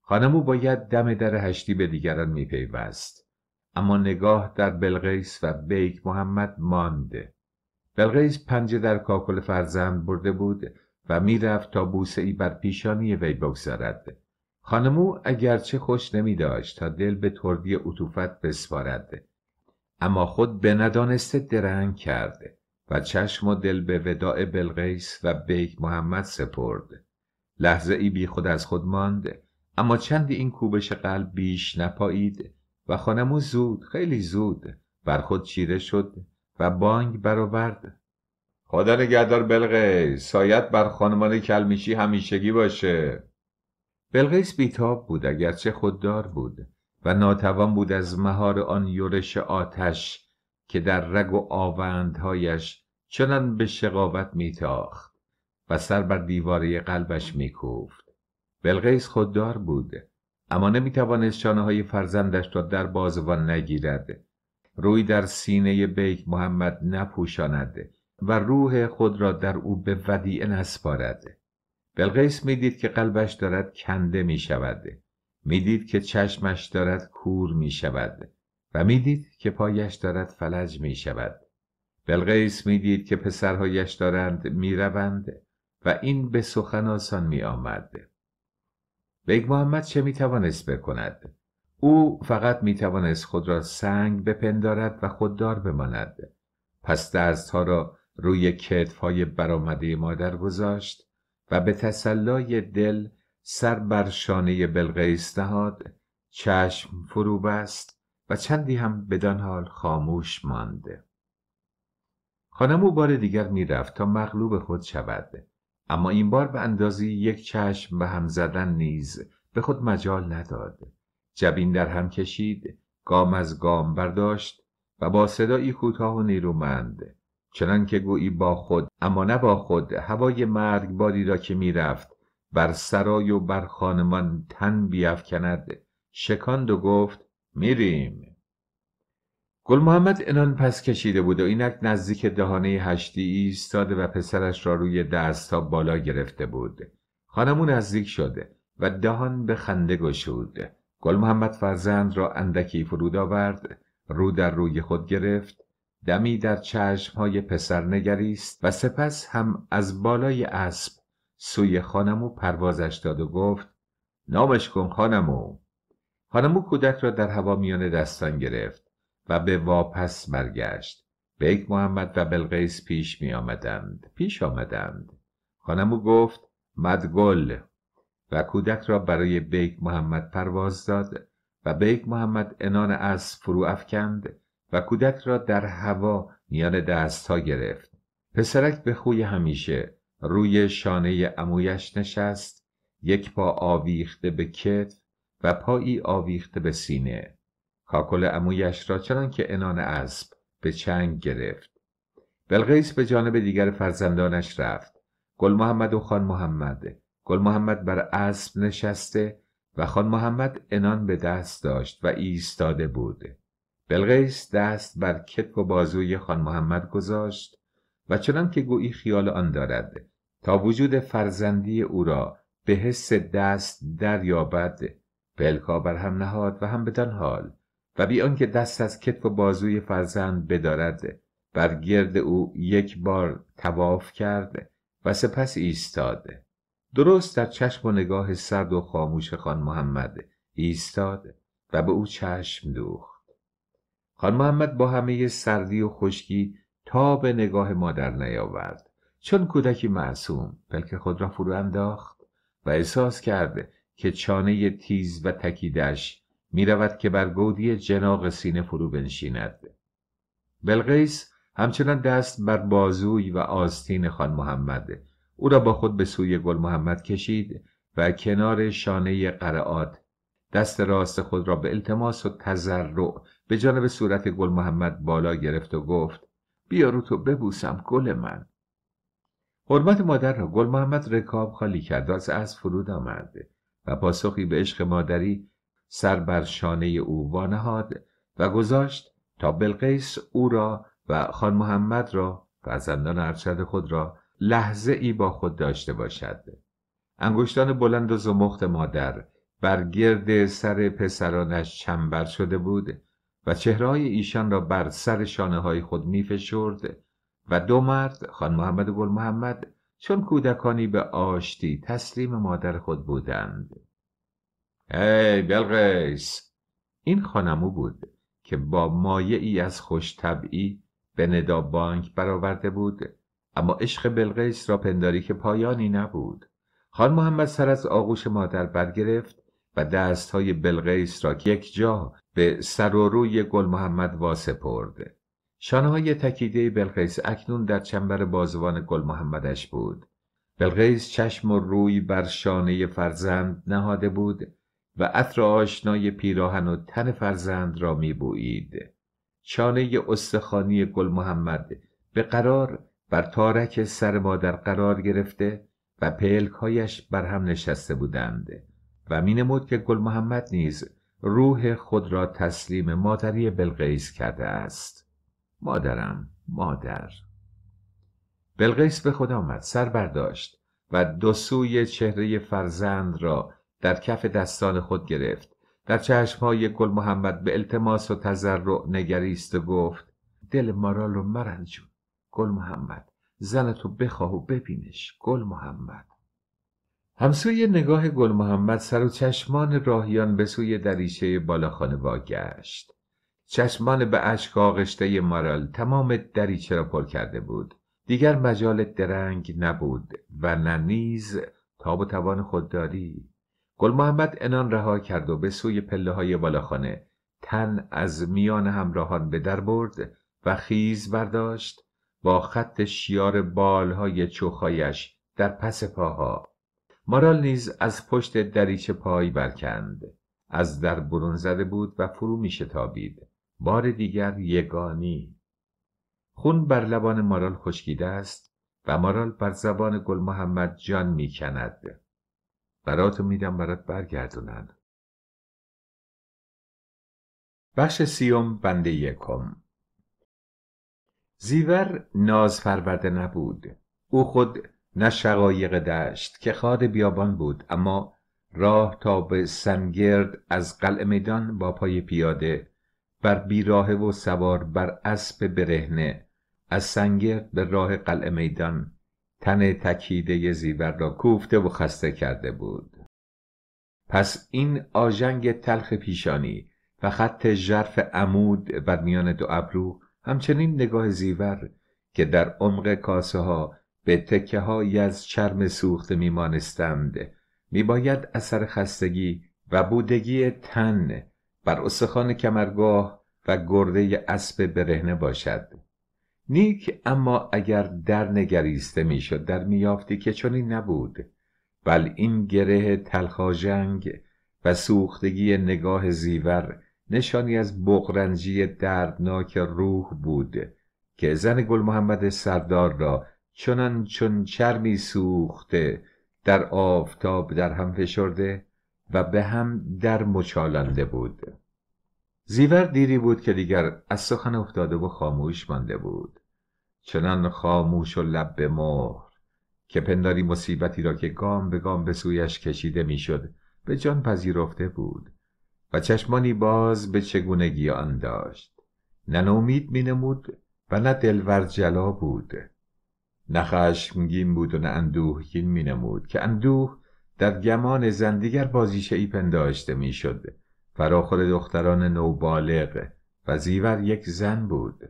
خانمو باید دم در هشتی به دیگران میپیوست اما نگاه در بلغیس و بیک محمد مانده بلغیس پنجه در کاکل فرزند برده بود و میرفت تا بوسه ای بر پیشانی وی بگذارد خانمو اگرچه خوش نمی داشت تا دل به تردی عطوفت بسپارد اما خود به ندانسته درنگ کرد و چشم و دل به وداع بلغیس و بیک محمد سپرد لحظه ای بی خود از خود ماند اما چندی این کوبش قلب بیش نپایید و خانمو زود خیلی زود بر خود چیره شد و بانگ برآورد خدا نگهدار بلقیس سایت بر خانمان کلمیشی همیشگی باشه بلغیس بیتاب بود اگرچه خوددار بود و ناتوان بود از مهار آن یورش آتش که در رگ و آوندهایش چنان به شقاوت میتاخت و سر بر دیواره قلبش میکوفت بلغیس خوددار بود اما نمیتوانست شانه های فرزندش را در بازوان نگیرد روی در سینه بیک محمد نپوشاند و روح خود را در او به ودیعه نسپارد بلقیس میدید که قلبش دارد کنده می شود میدید که چشمش دارد کور می شود و میدید که پایش دارد فلج می شود بلقیس میدید که پسرهایش دارند میروند و این به سخن آسان می آمد بیگ محمد چه می توانست بکند؟ او فقط می توانست خود را سنگ بپندارد و خوددار بماند پس دستها را روی کتف های مادر گذاشت و به تسلای دل سر بر شانه بلقیس نهاد چشم فرو بست و چندی هم بدان حال خاموش مانده خانم او بار دیگر میرفت تا مغلوب خود شود اما این بار به اندازی یک چشم به هم زدن نیز به خود مجال نداد جبین در هم کشید گام از گام برداشت و با صدایی کوتاه و نیرومند که گویی با خود اما نه با خود هوای مرگباری را که میرفت بر سرای و بر خانمان تن بیافکند شکاند و گفت میریم گل محمد انان پس کشیده بود و اینک نزدیک دهانه هشتی ایستاده و پسرش را روی دست بالا گرفته بود خانمون نزدیک شده و دهان به خنده گشود گل محمد فرزند را اندکی فرود آورد رو در روی خود گرفت دمی در های پسر نگریست و سپس هم از بالای اسب سوی خانمو پروازش داد و گفت نامش کن خانمو خانمو کودک را در هوا میان دستان گرفت و به واپس برگشت بیک محمد و بلقیس پیش می آمدند پیش آمدند خانمو گفت مدگل و کودک را برای بیک محمد پرواز داد و بیک محمد انان اسب فرو افکند و کودک را در هوا میان دستها گرفت پسرک به خوی همیشه روی شانه امویش نشست یک پا آویخته به کتف و پایی آویخته به سینه کاکل امویش را چنان که انان اسب به چنگ گرفت بلغیس به جانب دیگر فرزندانش رفت گل محمد و خان محمد گل محمد بر اسب نشسته و خان محمد انان به دست داشت و ایستاده بود بلغیس دست بر کتف و بازوی خان محمد گذاشت و چنان که گویی خیال آن دارد تا وجود فرزندی او را به حس دست دریابد پلکا بر هم نهاد و هم بدان حال و بی آنکه دست از کتف و بازوی فرزند بدارد بر گرد او یک بار تواف کرد و سپس ایستاد درست در چشم و نگاه سرد و خاموش خان محمد ایستاد و به او چشم دوخت خان محمد با همه سردی و خشکی تا به نگاه مادر نیاورد چون کودکی معصوم بلکه خود را فرو انداخت و احساس کرد که چانه تیز و تکیدش می رود که بر گودی جناق سینه فرو بنشیند بلقیس همچنان دست بر بازوی و آستین خان محمد او را با خود به سوی گل محمد کشید و کنار شانه قرعات دست راست خود را به التماس و تزرع به جانب صورت گل محمد بالا گرفت و گفت بیا رو تو ببوسم گل من حرمت مادر را گل محمد رکاب خالی کرد از از فرود آمد و پاسخی به عشق مادری سر بر شانه او وانهاد و گذاشت تا بلقیس او را و خان محمد را فرزندان ارشد خود را لحظه ای با خود داشته باشد انگشتان بلند و زمخت مادر بر گرد سر پسرانش چنبر شده بود و های ایشان را بر سر شانه های خود می فشرد و دو مرد خان محمد گل محمد چون کودکانی به آشتی تسلیم مادر خود بودند ای بلغیس این خانمو بود که با مایه ای از خوش طبعی به ندا بانک برآورده بود اما عشق بلغیس را پنداری که پایانی نبود خان محمد سر از آغوش مادر برگرفت و دستهای بلغیس را یک جا به سر و روی گل محمد واسپرد شانه های تکیده بلقیس اکنون در چنبر بازوان گل محمدش بود بلقیس چشم و روی بر شانه فرزند نهاده بود و عطر آشنای پیراهن و تن فرزند را بوید. شانه استخانی گل محمد به قرار بر تارک سر مادر قرار گرفته و پلکهایش بر هم نشسته بودند و نمود که گل محمد نیز روح خود را تسلیم مادری بلقیس کرده است مادرم مادر بلقیس به خود آمد سر برداشت و دو سوی چهره فرزند را در کف دستان خود گرفت در های گل محمد به التماس و تضرع نگریست و گفت دل مارال و مرنجون گل محمد زن تو بخواه و ببینش گل محمد همسوی نگاه گل محمد سر و چشمان راهیان به سوی دریچه بالاخانه واگشت. چشمان به اشک آغشته مارال تمام دریچه را پر کرده بود. دیگر مجال درنگ نبود و ننیز تاب و توان خودداری. گل محمد انان رها کرد و به سوی پله های بالاخانه تن از میان همراهان به در برد و خیز برداشت با خط شیار بالهای چوخایش در پس پاها مارال نیز از پشت دریچه پای برکند از در برون زده بود و فرو می شتابید بار دیگر یگانی خون بر لبان مارال خشکیده است و مارال بر زبان گل محمد جان می کند براتو میدم برات برگردونن بخش سیوم بنده یکم زیور ناز نبود او خود نه شقایق دشت که خاد بیابان بود اما راه تا به سنگرد از قلع میدان با پای پیاده بر بیراه و سوار بر اسب برهنه از سنگرد به راه قلع میدان تن تکیده زیور را کوفته و خسته کرده بود پس این آژنگ تلخ پیشانی و خط ژرف عمود بر میان دو ابرو همچنین نگاه زیور که در عمق کاسه ها به تکه های از چرم سوخته میمانستند میباید اثر خستگی و بودگی تن بر استخوان کمرگاه و گرده اسب برهنه باشد نیک اما اگر در نگریسته میشد در میافتی که چنین نبود بل این گره تلخاجنگ و سوختگی نگاه زیور نشانی از بغرنجی دردناک روح بود که زن گل محمد سردار را چنان چون چرمی سوخته در آفتاب در هم فشرده و به هم در مچالنده بود زیور دیری بود که دیگر از سخن افتاده و خاموش مانده بود چنان خاموش و لب به مهر که پنداری مصیبتی را که گام به گام به سویش کشیده میشد به جان پذیرفته بود و چشمانی باز به چگونگی آن داشت نه نومید مینمود و نه دلور جلا بود نه خشمگین بود و نه اندوهگین می نمود که اندوه در گمان زن دیگر بازیشه ای پنداشته می شد فراخور دختران نوبالغ و زیور یک زن بود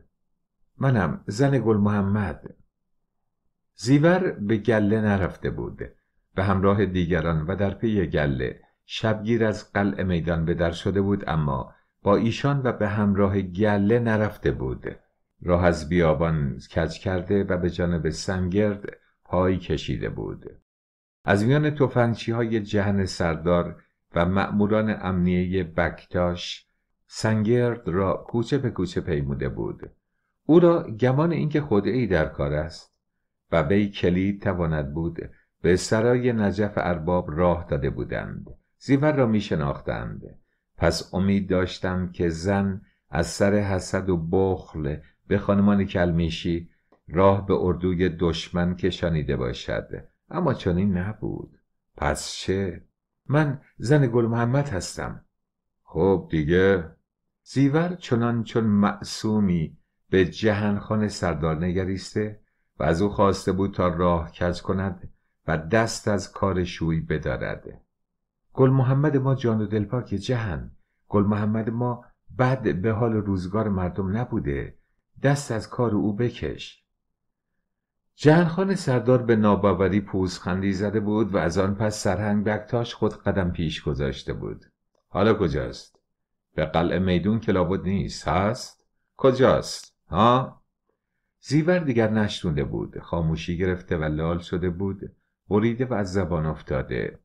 منم زن گل محمد زیور به گله نرفته بود به همراه دیگران و در پی گله شبگیر از قلع میدان به در شده بود اما با ایشان و به همراه گله نرفته بود راه از بیابان کج کرده و به جانب سنگرد پای کشیده بود از میان توفنچی های جهن سردار و مأموران امنیه بکتاش سنگرد را کوچه به کوچه پیموده بود او را گمان اینکه خود ای در کار است و وی کلید تواند بود به سرای نجف ارباب راه داده بودند زیور را می شناختند پس امید داشتم که زن از سر حسد و بخل به خانمان کلمیشی راه به اردوی دشمن کشانیده باشد اما چنین نبود پس چه؟ من زن گل محمد هستم خب دیگه زیور چنان چون معصومی به جهنخان سردار نگریسته و از او خواسته بود تا راه کج کند و دست از کار شوی بدارد گل محمد ما جان و دلپاک جهن گل محمد ما بد به حال روزگار مردم نبوده دست از کار او بکش جهنخان سردار به ناباوری پوزخندی زده بود و از آن پس سرهنگ بکتاش خود قدم پیش گذاشته بود حالا کجاست به قلعه میدون کلابود نیست هست کجاست ها زیور دیگر نشتونده بود خاموشی گرفته و لال شده بود بریده و از زبان افتاده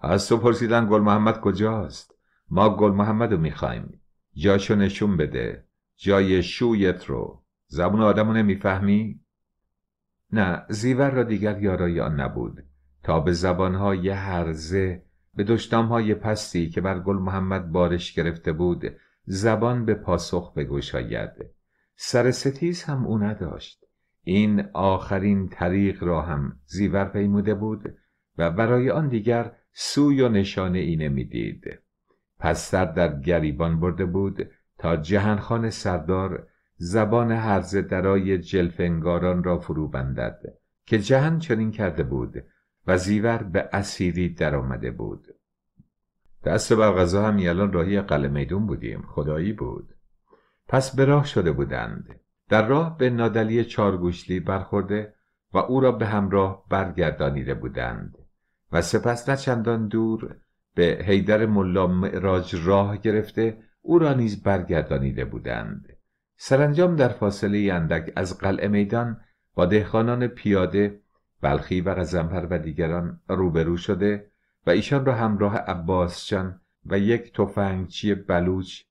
از تو پرسیدن گل محمد کجاست ما گل محمد رو میخواییم جاشو نشون بده جای شویت رو زبون آدمو نمیفهمی؟ نه زیور را دیگر یارای آن نبود تا به زبانهای هرزه به دشتامهای پستی که بر گل محمد بارش گرفته بود زبان به پاسخ بگشاید سر ستیز هم او نداشت این آخرین طریق را هم زیور پیموده بود و برای آن دیگر سوی و نشانه اینه میدید. پس سر در گریبان برده بود تا سردار زبان حرز درای جلفنگاران را فرو بندد که جهان چنین کرده بود و زیور به اسیری درآمده بود دست بر غذا هم یلان راهی قلعه میدون بودیم خدایی بود پس به راه شده بودند در راه به نادلی چارگوشلی برخورده و او را به همراه برگردانیده بودند و سپس نه چندان دور به هیدر ملا معراج راه گرفته او را نیز برگردانیده بودند سرانجام در فاصله اندک از قلعه میدان با دهخانان پیاده بلخی و غزنفر و دیگران روبرو شده و ایشان را همراه جان و یک تفنگچی بلوچ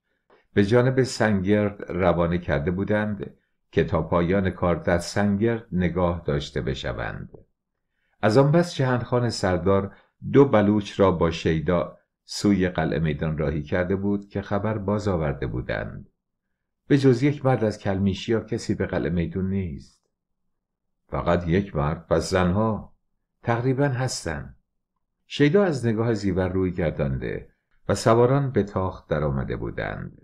به جانب سنگرد روانه کرده بودند که تا پایان کار در سنگرد نگاه داشته بشوند از آن پس جهندخان سردار دو بلوچ را با شیدا سوی قلعه میدان راهی کرده بود که خبر باز آورده بودند به جز یک مرد از کلمیشی یا کسی به قلعه میدون نیست فقط یک مرد و زنها تقریبا هستند شیدا از نگاه زیور روی گردانده و سواران به تاخت در آمده بودند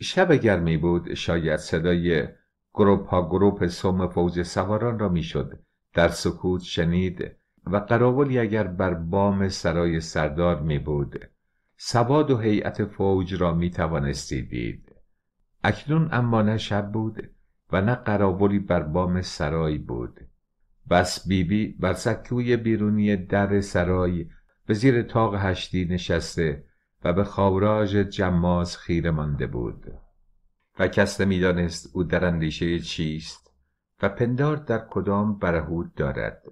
شب گرمی بود شاید صدای گروپ ها گروپ سوم فوج سواران را میشد در سکوت شنید و قراولی اگر بر بام سرای سردار می بود سواد و هیئت فوج را می توانستی دید اکنون اما نه شب بود و نه قراولی بر بام سرای بود بس بیبی بر سکوی بیرونی در سرای به زیر تاق هشتی نشسته و به خاوراج جماز خیر مانده بود و کس نمیدانست او در اندیشه چیست و پندار در کدام برهود دارد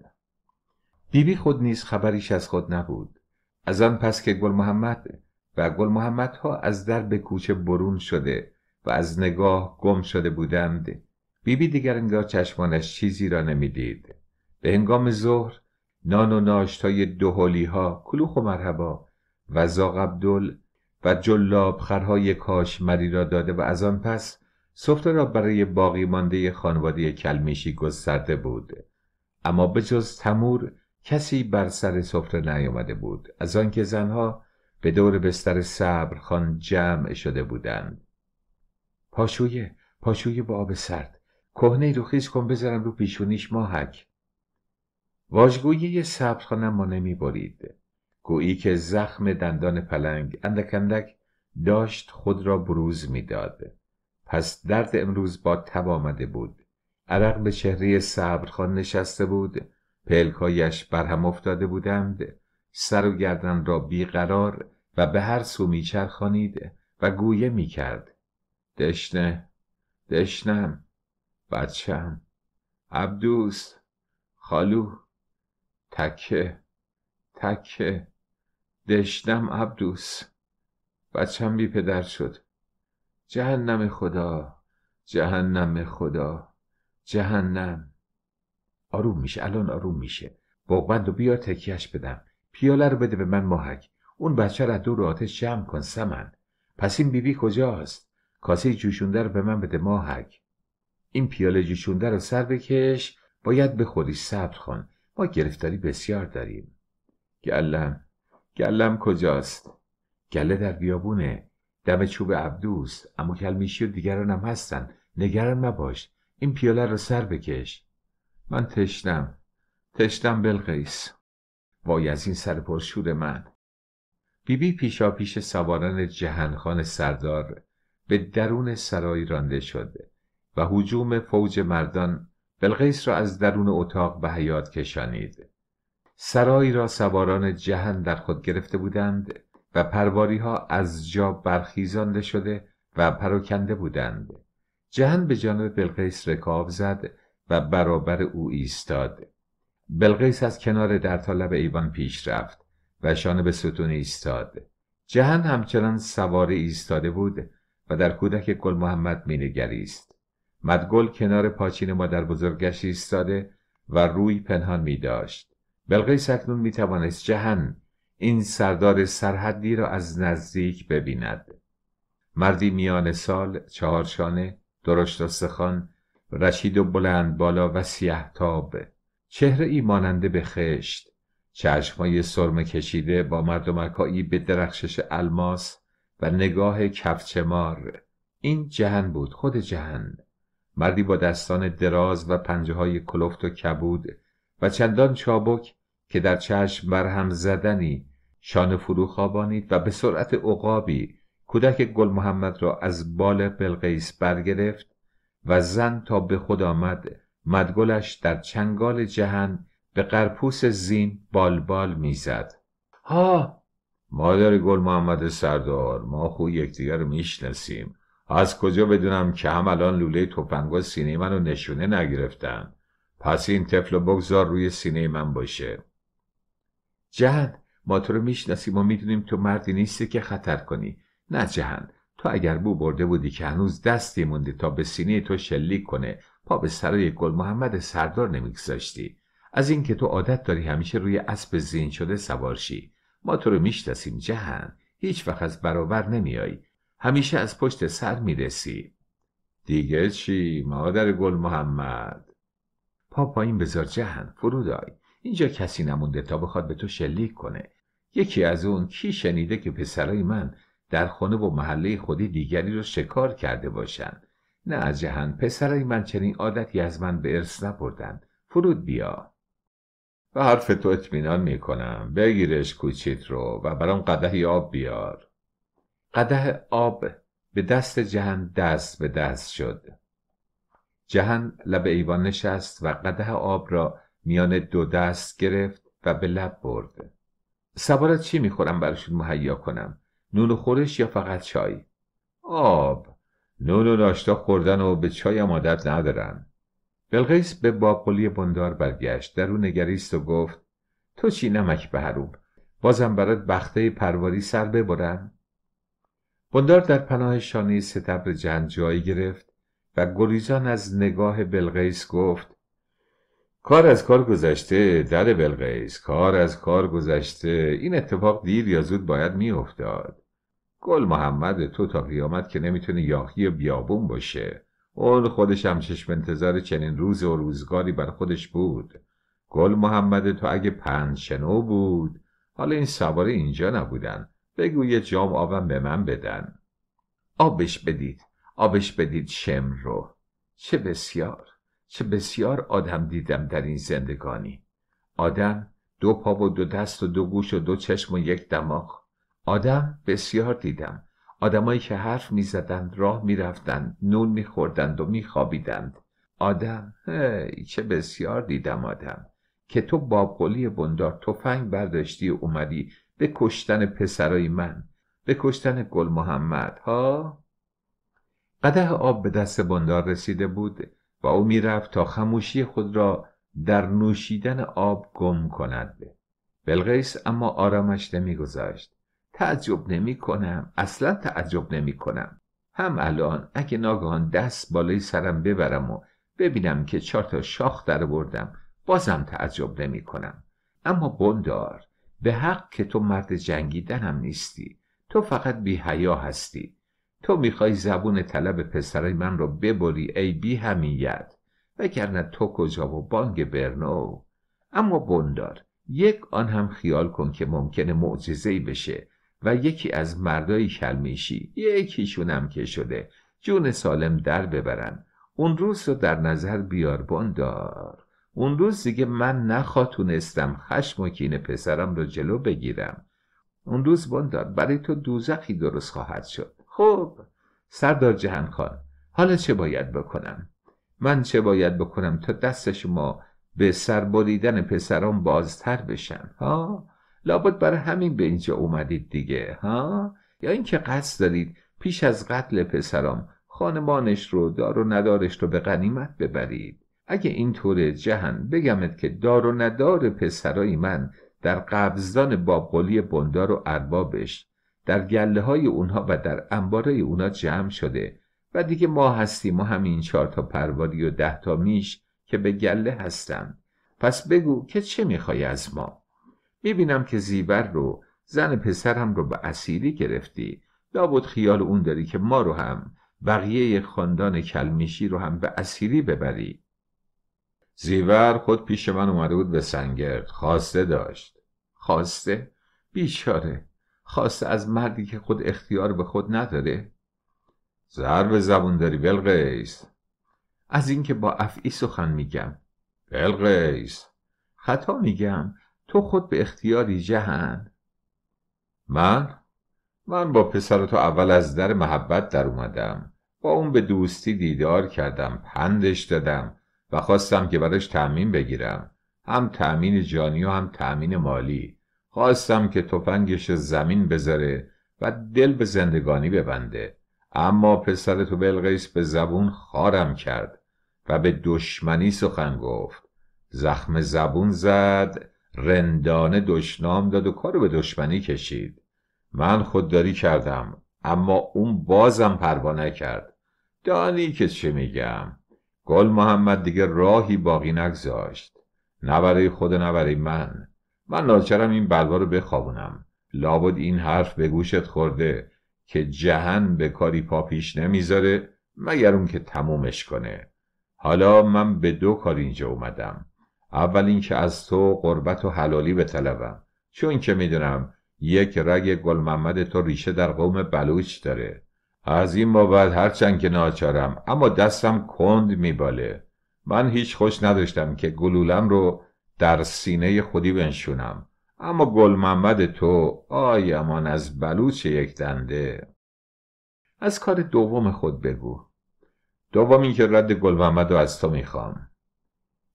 بیبی خود نیز خبریش از خود نبود از آن پس که گل محمد و گل محمد ها از در به کوچه برون شده و از نگاه گم شده بودند بیبی دیگر انگار چشمانش چیزی را نمیدید به هنگام ظهر نان و ناشتای دوهولی ها کلوخ و مرحبا و زاغ عبدل و جلاب خرهای کاشمری را داده و از آن پس سفره را برای باقی مانده خانواده کلمیشی گسترده بود اما جز تمور کسی بر سر سفره نیامده بود از آنکه زنها به دور بستر صبر خان جمع شده بودند پاشویه پاشویه با آب سرد کهنه رو خیز کن بذارم رو پیشونیش ماهک صبر خانم ما نمی برید گویی که زخم دندان پلنگ اندک اندک داشت خود را بروز میداد پس درد امروز با تب آمده بود عرق به چهره خان نشسته بود پلکایش برهم افتاده بودند سر و گردن را بیقرار و به هر سو میچرخانید و گویه میکرد دشنه دشنم بچم عبدوس خالو تکه تکه دشنم عبدوس بچم بی پدر شد جهنم خدا جهنم خدا جهنم آروم میشه الان آروم میشه بغبند و بیار تکیهش بدم پیاله رو بده به من ماهک اون بچه رو دور آتش جمع کن سمن پس این بیبی کجاست کاسه جوشونده رو به من بده ماهک این پیاله جوشونده رو سر بکش باید به خودش صبر کن ما گرفتاری بسیار داریم گلم گلم کجاست گله در بیابونه دم چوب عبدوس اما کلمیشی و دیگرانم هم هستن نگران نباش این پیاله رو سر بکش من تشنم تشنم بلقیس وای از این سر پرشور من بیبی بی پیشا پیش سواران جهنخان سردار به درون سرای رانده شد و حجوم فوج مردان بلقیس را از درون اتاق به حیات کشانید سرایی را سواران جهن در خود گرفته بودند و پرواری ها از جا برخیزانده شده و پراکنده بودند جهن به جانب بلقیس رکاب زد و برابر او ایستاد بلقیس از کنار در طالب ایوان پیش رفت و شانه به ستون ایستاد جهن همچنان سواره ایستاده بود و در کودک گل محمد مینگریست مدگل کنار پاچین مادر بزرگش ایستاده و روی پنهان می داشت بلقیس اکنون می توانست جهن این سردار سرحدی را از نزدیک ببیند مردی میان سال چهارشانه درشت استخوان رشید و بلند بالا و سیه تاب چهره ای ماننده به خشت چشمهای سرم کشیده با مردمکایی به درخشش الماس و نگاه کفچمار این جهن بود خود جهن مردی با دستان دراز و پنجه های کلفت و کبود و چندان چابک که در چشم برهم زدنی شان فرو خوابانید و به سرعت عقابی کودک گل محمد را از بال بلقیس برگرفت و زن تا به خود آمد مدگلش در چنگال جهن به قرپوس زین بالبال میزد ها مادر گل محمد سردار ما خو یکدیگر رو میشناسیم از کجا بدونم که هم الان لوله تفنگا سینه من رو نشونه نگرفتن پس این طفل بگذار روی سینه من باشه جهن ما تو رو میشناسیم و میدونیم تو مردی نیستی که خطر کنی نه جهن تو اگر بو برده بودی که هنوز دستی مونده تا به سینه تو شلیک کنه پا به سرای گل محمد سردار نمیگذاشتی از اینکه تو عادت داری همیشه روی اسب زین شده سوارشی ما تو رو میشناسیم جهن هیچ وقت از برابر نمیایی همیشه از پشت سر میرسی دیگه چی مادر گل محمد پا پایین بذار جهن فرود آی اینجا کسی نمونده تا بخواد به تو شلیک کنه یکی از اون کی شنیده که پسرای من در خانه و محله خودی دیگری را شکار کرده باشند نه از جهن پسرای من چنین عادتی از من به ارث نبردند فرود بیا و حرف تو اطمینان میکنم بگیرش کوچیت رو و برام قدهی آب بیار قده آب به دست جهن دست به دست شد جهن لب ایوان نشست و قده آب را میان دو دست گرفت و به لب برد سبارت چی میخورم براشون مهیا کنم نون و خورش یا فقط چای آب نون و ناشتا خوردن و به چای عادت ندارن بلغیس به باقلی بندار برگشت در او نگریست و گفت تو چی نمک به بازم برات بخته پرواری سر ببرم بندار در پناه شانی ستبر جنجایی گرفت و گریزان از نگاه بلغیس گفت کار از کار گذشته در بلقیس کار از کار گذشته این اتفاق دیر یا زود باید میافتاد گل محمد تو تا قیامت که نمیتونه یاخی بیابون باشه اون خودش هم چشم انتظار چنین روز و روزگاری بر خودش بود گل محمد تو اگه پنج شنو بود حالا این سواره اینجا نبودن بگو یه جام آبم به من بدن آبش بدید آبش بدید شم رو چه بسیار چه بسیار آدم دیدم در این زندگانی آدم دو پا و دو دست و دو گوش و دو چشم و یک دماغ آدم بسیار دیدم آدمایی که حرف میزدند راه میرفتند نون میخوردند و میخوابیدند آدم چه بسیار دیدم آدم که تو بابقلی بندار تفنگ برداشتی و اومدی به کشتن پسرای من به کشتن گل محمد ها قده آب به دست بندار رسیده بود و او میرفت تا خموشی خود را در نوشیدن آب گم کند بلغیس اما آرامش نمیگذاشت تعجب نمی کنم اصلا تعجب نمی کنم هم الان اگه ناگهان دست بالای سرم ببرم و ببینم که چهار تا شاخ در بردم بازم تعجب نمی کنم اما بندار به حق که تو مرد جنگیدنم نیستی تو فقط بی حیا هستی تو میخوای زبون طلب پسرای من رو ببری ای بی همیت وگرنه تو کجا و بانگ برنو اما بندار یک آن هم خیال کن که ممکنه معجزه بشه و یکی از مردای کلمیشی هم که شده جون سالم در ببرن اون روز رو در نظر بیار بندار اون روز دیگه من نخواتونستم خشم و کین پسرم رو جلو بگیرم اون روز بندار برای تو دوزخی درست خواهد شد خب سردار جهان خان حالا چه باید بکنم من چه باید بکنم تا دست شما به سر بریدن پسران بازتر بشن ها لابد برای همین به اینجا اومدید دیگه ها یا اینکه قصد دارید پیش از قتل پسرام خانمانش رو دار و ندارش رو به غنیمت ببرید اگه اینطور جهن بگمت که دار و ندار پسرای من در قبضدان بابقلی بندار و اربابش در گله های اونها و در انبارای اونها جمع شده و دیگه ما هستیم و همین چهار تا پرواری و ده تا میش که به گله هستند پس بگو که چه میخوای از ما میبینم که زیور رو زن پسرم رو به اسیری گرفتی لابد خیال اون داری که ما رو هم بقیه خاندان کلمیشی رو هم به اسیری ببری زیور خود پیش من اومده بود به سنگرد خواسته داشت خواسته بیچاره خواسته از مردی که خود اختیار به خود نداره ضرب به زبون داری بلقیس از اینکه با افعی سخن میگم بلقیس خطا میگم تو خود به اختیاری جهن من من با پسر تو اول از در محبت در اومدم با اون به دوستی دیدار کردم پندش دادم و خواستم که براش تأمین بگیرم هم تأمین جانی و هم تأمین مالی خواستم که تفنگش زمین بذاره و دل به زندگانی ببنده اما پسر تو بلقیس به زبون خارم کرد و به دشمنی سخن گفت زخم زبون زد رندانه دشنام داد و کارو به دشمنی کشید من خودداری کردم اما اون بازم پروا نکرد دانی که چه میگم گل محمد دیگه راهی باقی نگذاشت نه برای خود نه برای من من ناچرم این بلوا رو بخوابونم لابد این حرف به گوشت خورده که جهن به کاری پا پیش نمیذاره مگر اون که تمومش کنه حالا من به دو کار اینجا اومدم اول اینکه از تو قربت و حلالی طلبم چون که میدونم یک رگ گل محمد تو ریشه در قوم بلوچ داره از این بابت هرچند که ناچارم اما دستم کند میباله من هیچ خوش نداشتم که گلولم رو در سینه خودی بنشونم اما گل محمد تو آی امان از بلوچ یک دنده از کار دوم خود بگو دوم اینکه رد گل محمد رو از تو میخوام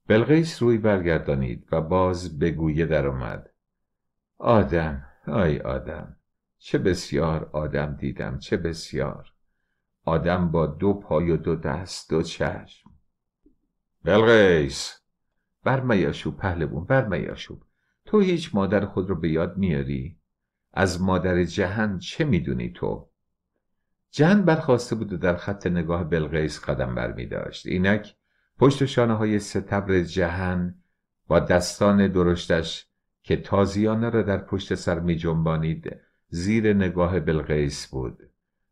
بلغیس روی برگردانید و باز به گویه درآمد آدم آی آدم چه بسیار آدم دیدم چه بسیار آدم با دو پای و دو دست و چشم بلغیس برمیاشوب پهلوون برمیاشوب تو هیچ مادر خود رو به یاد میاری؟ از مادر جهن چه میدونی تو؟ جهن برخواسته بود و در خط نگاه بلقیس قدم بر می داشت. اینک پشت شانه های ستبر جهن با دستان درشتش که تازیانه را در پشت سر می جنبانید زیر نگاه بلقیس بود.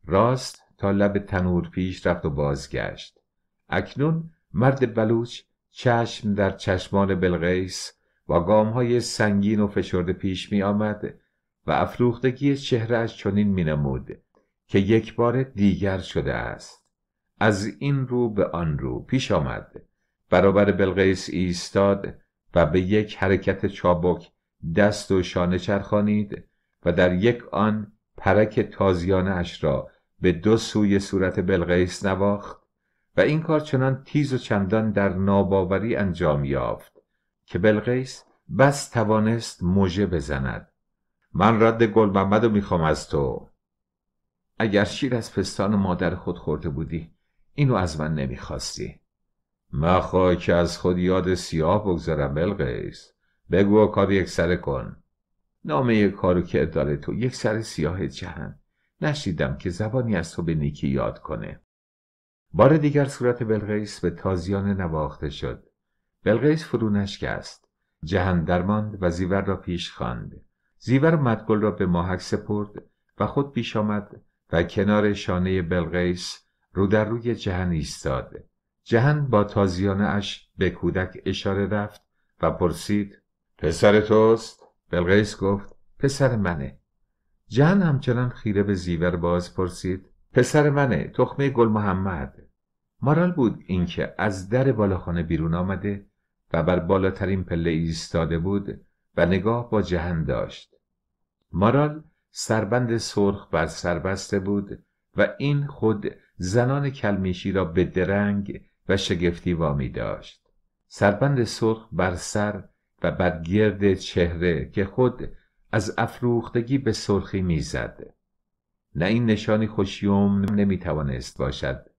راست تا لب تنور پیش رفت و بازگشت. اکنون مرد بلوچ چشم در چشمان بلغیس با گام های سنگین و فشرده پیش می آمد و افروختگی چهرهش چنین می نمود که یک بار دیگر شده است از این رو به آن رو پیش آمد برابر بلغیس ایستاد و به یک حرکت چابک دست و شانه چرخانید و در یک آن پرک تازیانه اش را به دو سوی صورت بلغیس نواخت و این کار چنان تیز و چندان در ناباوری انجام یافت که بلقیس بس توانست موجه بزند من رد گل محمد میخوام از تو اگر شیر از پستان مادر خود خورده بودی اینو از من نمیخواستی مخواه که از خود یاد سیاه بگذارم بلقیس بگو کار یک سره کن نامه کارو که اداره تو یک سر سیاه جهن نشیدم که زبانی از تو به نیکی یاد کنه بار دیگر صورت بلغیس به تازیانه نواخته شد بلقیس فرو نشکست جهن درماند و زیور را پیش خواند زیور مدگل را به ماهک سپرد و خود پیش آمد و کنار شانه بلغیس رو در روی جهن ایستاد جهن با تازیانه اش به کودک اشاره رفت و پرسید پسر توست؟ بلغیس گفت پسر منه جهن همچنان خیره به زیور باز پرسید پسر منه تخمه گل محمد مارال بود اینکه از در بالاخانه بیرون آمده و بر بالاترین پله ایستاده بود و نگاه با جهن داشت مارال سربند سرخ بر سر بسته بود و این خود زنان کلمیشی را به درنگ و شگفتی وامی داشت سربند سرخ بر سر و بر گرد چهره که خود از افروختگی به سرخی میزد نه این نشانی خوشیوم نمیتوانست باشد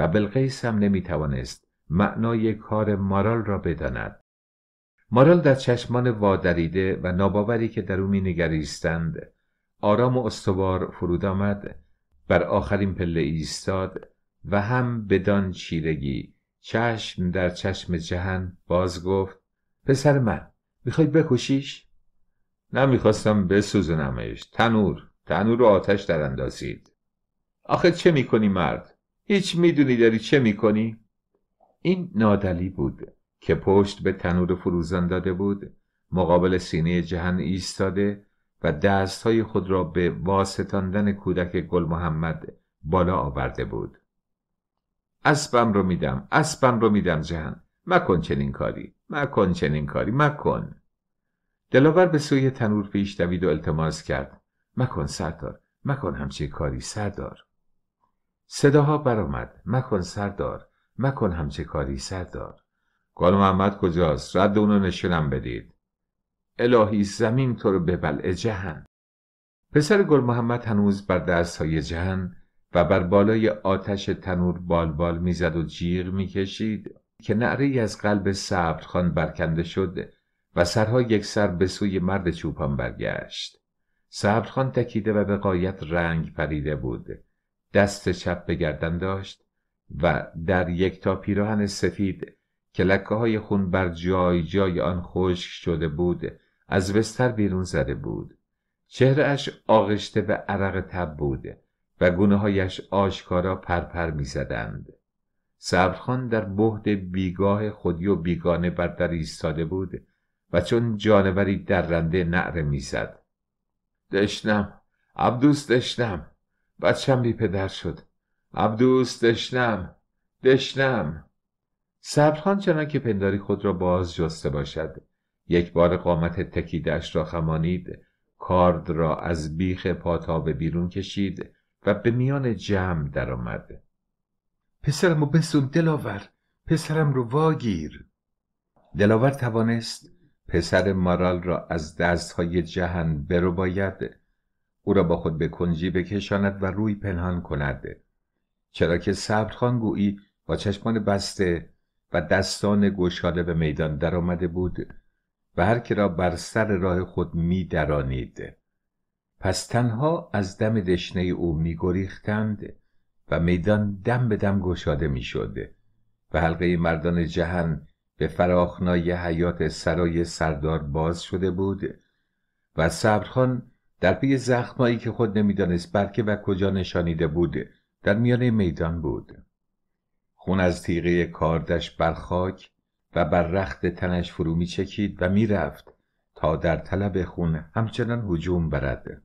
و بلقیس هم نمیتوانست معنای کار مارال را بداند مارال در چشمان وادریده و ناباوری که در او نگریستند. آرام و استوار فرود آمد بر آخرین پله ایستاد و هم بدان چیرگی چشم در چشم جهن باز گفت پسر من میخوای بکشیش؟ نه میخواستم بسوزنمش تنور تنور و آتش در اندازید آخه چه میکنی مرد؟ هیچ میدونی داری چه میکنی؟ این نادلی بود که پشت به تنور فروزان داده بود مقابل سینه جهن ایستاده و دستهای خود را به واسطاندن کودک گل محمد بالا آورده بود اسبم رو میدم اسبم رو میدم جهن مکن چنین کاری مکن چنین کاری مکن دلاور به سوی تنور پیش دوید و التماس کرد مکن سردار مکن همچه کاری سردار صداها برآمد مکن سردار مکن همچه کاری سردار گل محمد کجاست رد اونو نشونم بدید الهی زمین تو رو ببلع جهن پسر گل محمد هنوز بر دست های جهن و بر بالای آتش تنور بالبال بال میزد و جیغ میکشید که نعره از قلب خان برکنده شد و سرها یک سر به سوی مرد چوپان برگشت خان تکیده و به قایت رنگ پریده بود دست چپ به گردن داشت و در یک تا پیراهن سفید که لکه های خون بر جای جای آن خشک شده بود از بستر بیرون زده بود اش آغشته به عرق تب بود و گونه هایش آشکارا پرپر می زدند صبرخان در بهد بیگاه خودی و بیگانه بر در ایستاده بود و چون جانوری در رنده نعره میزد دشنم عبدوس دشنم بچم بی پدر شد عبدوس دشنم دشنم صبرخان چنان که پنداری خود را باز جسته باشد یک بار قامت تکیدش را خمانید کارد را از بیخ پاتا به بیرون کشید و به میان جمع درآمد پسرم رو بسون دلاور پسرم رو واگیر دلاور توانست پسر مارال را از دستهای جهن برو باید او را با خود به کنجی بکشاند و روی پنهان کند چرا که صبرخان گویی با چشمان بسته و دستان گشاده به میدان آمده بود و هر که را بر سر راه خود می درانید. پس تنها از دم دشنه او می گریختند و میدان دم به دم گشاده می شد و حلقه مردان جهن به فراخنای حیات سرای سردار باز شده بود و صبرخان در پی زخمایی که خود نمیدانست برکه و کجا نشانیده بود در میانه میدان بود خون از تیغه کاردش بر خاک و بر رخت تنش فرو می چکید و میرفت تا در طلب خون همچنان هجوم برد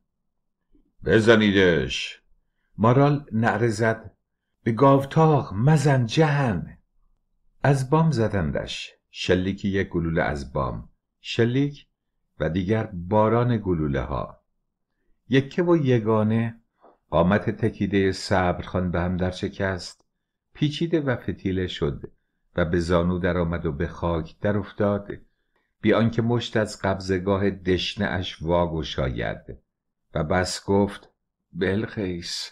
بزنیدش مارال نعره زد به گاوتاق مزن جهن از بام زدندش شلیکی یک گلوله از بام شلیک و دیگر باران گلوله ها یکه و یگانه قامت تکیده صبرخان به هم در شکست پیچیده و فتیله شد و به زانو درآمد و به خاک در افتاد بی آنکه مشت از قبضگاه دشنه اش واگشاید و بس گفت بلخیس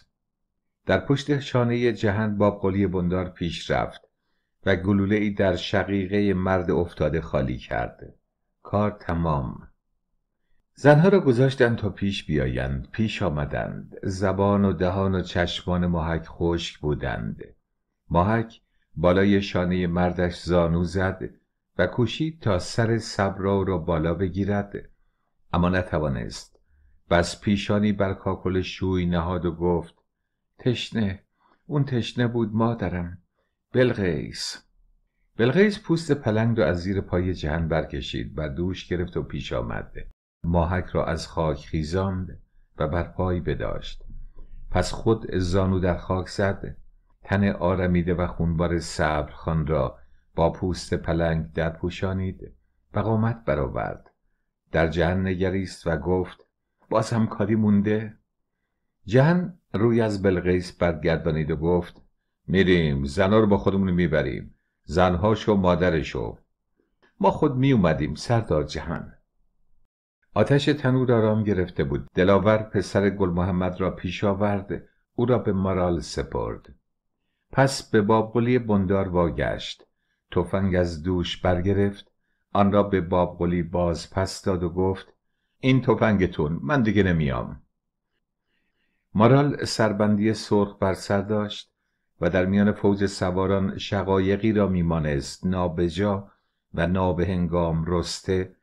در پشت شانه جهند با بندار پیش رفت و گلوله ای در شقیقه مرد افتاده خالی کرد کار تمام زنها را گذاشتند تا پیش بیایند پیش آمدند زبان و دهان و چشمان ماهک خشک بودند ماهک بالای شانه مردش زانو زد و کوشید تا سر صبرا را بالا بگیرد اما نتوانست و پیشانی بر کاکل شوی نهاد و گفت تشنه اون تشنه بود مادرم بلغیس بلغیس پوست پلنگ را از زیر پای جهن برکشید و دوش گرفت و پیش آمده. ماهک را از خاک خیزاند و بر پای بداشت پس خود زانو در خاک زد تن آرمیده و خونبار خان را با پوست پلنگ در پوشانید و قامت برآورد در جهن نگریست و گفت باز هم کاری مونده جهن روی از بلقیس برگردانید و گفت میریم زنها رو با خودمون میبریم زنهاش و مادرش ما خود میومدیم سردار جهن. آتش تنور آرام گرفته بود دلاور پسر گل محمد را پیش آورد او را به مرال سپرد پس به بابقلی بندار واگشت تفنگ از دوش برگرفت آن را به بابقلی باز پس داد و گفت این تفنگتون من دیگه نمیام مرال سربندی سرخ بر سر داشت و در میان فوج سواران شقایقی را میمانست نابجا و نابهنگام رسته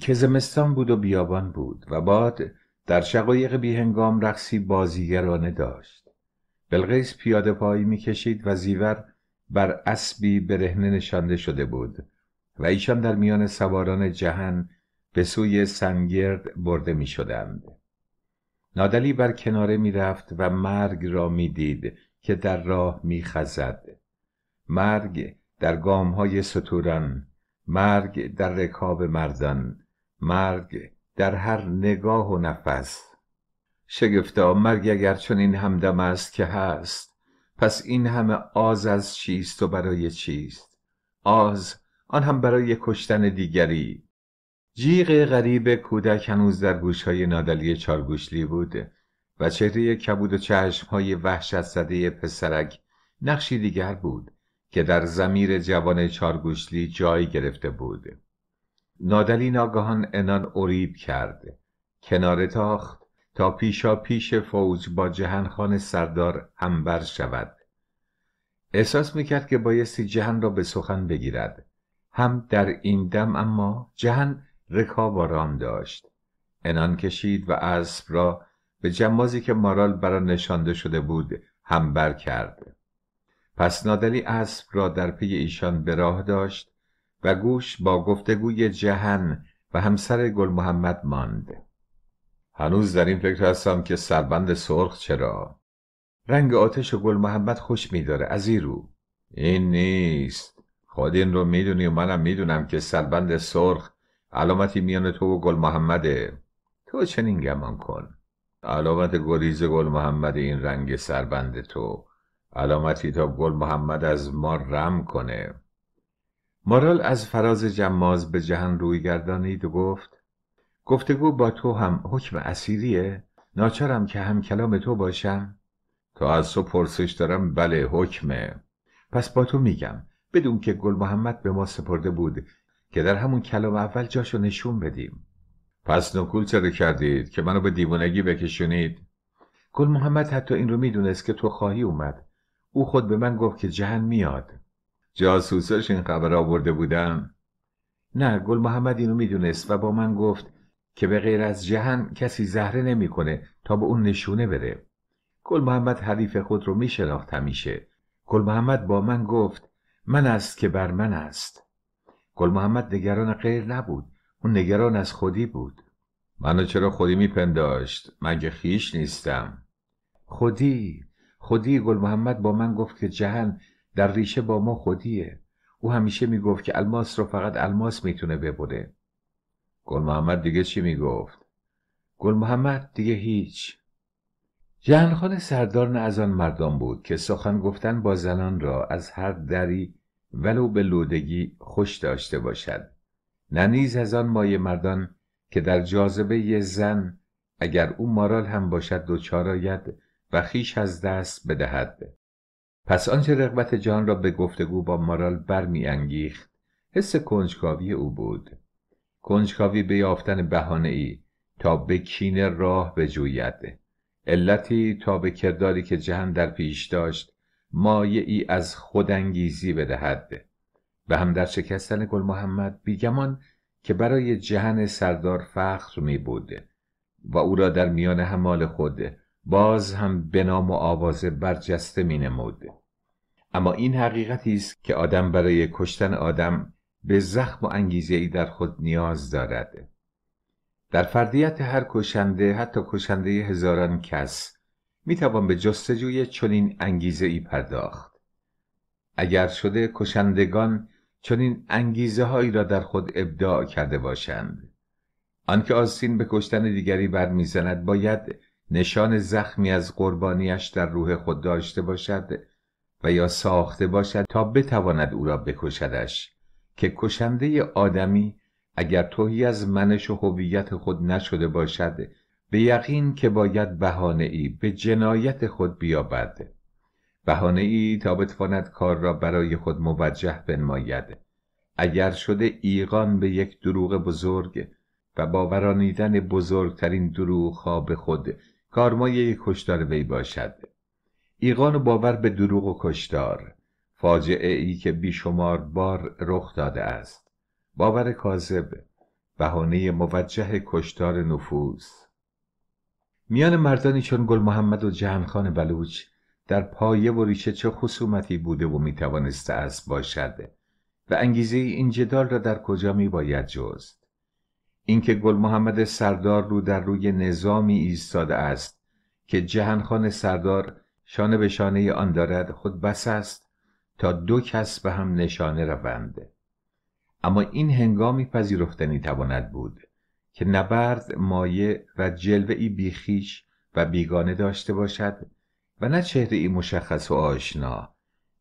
که زمستان بود و بیابان بود و باد در شقایق بیهنگام رقصی بازیگرانه داشت بلغیس پیاده پایی میکشید و زیور بر اسبی برهنه نشانده شده بود و ایشان در میان سواران جهن به سوی سنگرد برده می شدند. نادلی بر کناره می رفت و مرگ را می دید که در راه می خزد. مرگ در گام های مرگ در رکاب مردان مرگ در هر نگاه و نفس شگفتا مرگ اگر چون این همدم است که هست پس این همه آز از چیست و برای چیست آز آن هم برای کشتن دیگری جیغ غریب کودک هنوز در گوشهای نادلی چارگوشلی بود و چهره کبود و چشمهای وحشت زده پسرک نقشی دیگر بود که در زمیر جوان چارگوشلی جایی گرفته بود نادلی ناگهان انان اوریب کرد کنار تاخت تا پیشا پیش فوج با جهنخان سردار همبر شود احساس میکرد که بایستی جهن را به سخن بگیرد هم در این دم اما جهن رکاب آرام داشت انان کشید و اسب را به جمازی که مارال برا نشانده شده بود همبر کرد پس نادلی اسب را در پی ایشان به راه داشت و گوش با گفتگوی جهن و همسر گل محمد ماند هنوز در این فکر هستم که سربند سرخ چرا رنگ آتش و گل محمد خوش میداره از این رو این نیست خود این رو میدونی و منم میدونم که سربند سرخ علامتی میان تو و گل محمده تو چنین گمان کن علامت گریز گل محمد این رنگ سربند تو علامتی تا گل محمد از ما رم کنه مارال از فراز جماز به جهان روی گردانید و گفت گفتگو با تو هم حکم اسیریه ناچارم که هم کلام تو باشم تا از تو پرسش دارم بله حکمه پس با تو میگم بدون که گل محمد به ما سپرده بود که در همون کلام اول جاشو نشون بدیم پس نکول چرا کردید که منو به دیوانگی بکشونید گل محمد حتی این رو میدونست که تو خواهی اومد او خود به من گفت که جهن میاد جاسوساش این خبر آورده بودن نه گل محمد اینو میدونست و با من گفت که به غیر از جهن کسی زهره نمیکنه تا به اون نشونه بره گل محمد حریف خود رو میشناخت همیشه گل محمد با من گفت من است که بر من است گل محمد نگران غیر نبود اون نگران از خودی بود منو چرا خودی میپنداشت من که خیش نیستم خودی خودی گل محمد با من گفت که جهن در ریشه با ما خودیه او همیشه میگفت که الماس رو فقط الماس میتونه ببوده. گل محمد دیگه چی میگفت گل محمد دیگه هیچ سردار نه از آن مردم بود که سخن گفتن با زنان را از هر دری ولو به لودگی خوش داشته باشد نه نیز از آن مایه مردان که در جاذبه زن اگر او مارال هم باشد دوچاراید، آید و خیش از دست بدهد پس آنچه رغبت جان را به گفتگو با مارال برمیانگیخت حس کنجکاوی او بود کنجکاوی به یافتن بهانه ای تا به کینه راه جوید. علتی تا به کرداری که جهان در پیش داشت مایه ای از خودانگیزی بدهد و هم در شکستن گل محمد بیگمان که برای جهن سردار فخر می بوده و او را در میان همال خود باز هم به نام و آوازه برجسته می نمود. اما این حقیقتی است که آدم برای کشتن آدم به زخم و انگیزه ای در خود نیاز دارد در فردیت هر کشنده حتی کشنده هزاران کس می توان به جستجوی چنین انگیزه ای پرداخت اگر شده کشندگان چنین انگیزه هایی را در خود ابداع کرده باشند آنکه آسین به کشتن دیگری برمیزند باید نشان زخمی از قربانیش در روح خود داشته باشد و یا ساخته باشد تا بتواند او را بکشدش که کشنده آدمی اگر توهی از منش و هویت خود نشده باشد به یقین که باید بهانه ای به جنایت خود بیابد بهانه ای تا بتواند کار را برای خود موجه بنماید اگر شده ایقان به یک دروغ بزرگ و باورانیدن بزرگترین دروغ ها به خود کارمایه کشتار وی باشد ایقان و باور به دروغ و کشتار فاجعه ای که بیشمار بار رخ داده است باور کاذب بهانه موجه کشتار نفوس میان مردانی چون گل محمد و جهنخان بلوچ در پایه و ریشه چه خصومتی بوده و میتوانسته است باشد و انگیزه این جدال را در کجا میباید باید اینکه گل محمد سردار رو در روی نظامی ایستاده است که جهانخان سردار شانه به شانه آن دارد خود بس است تا دو کس به هم نشانه روند اما این هنگامی پذیرفتنی تواند بود که نبرد مایه و جلوه ای بیخیش و بیگانه داشته باشد و نه چهره ای مشخص و آشنا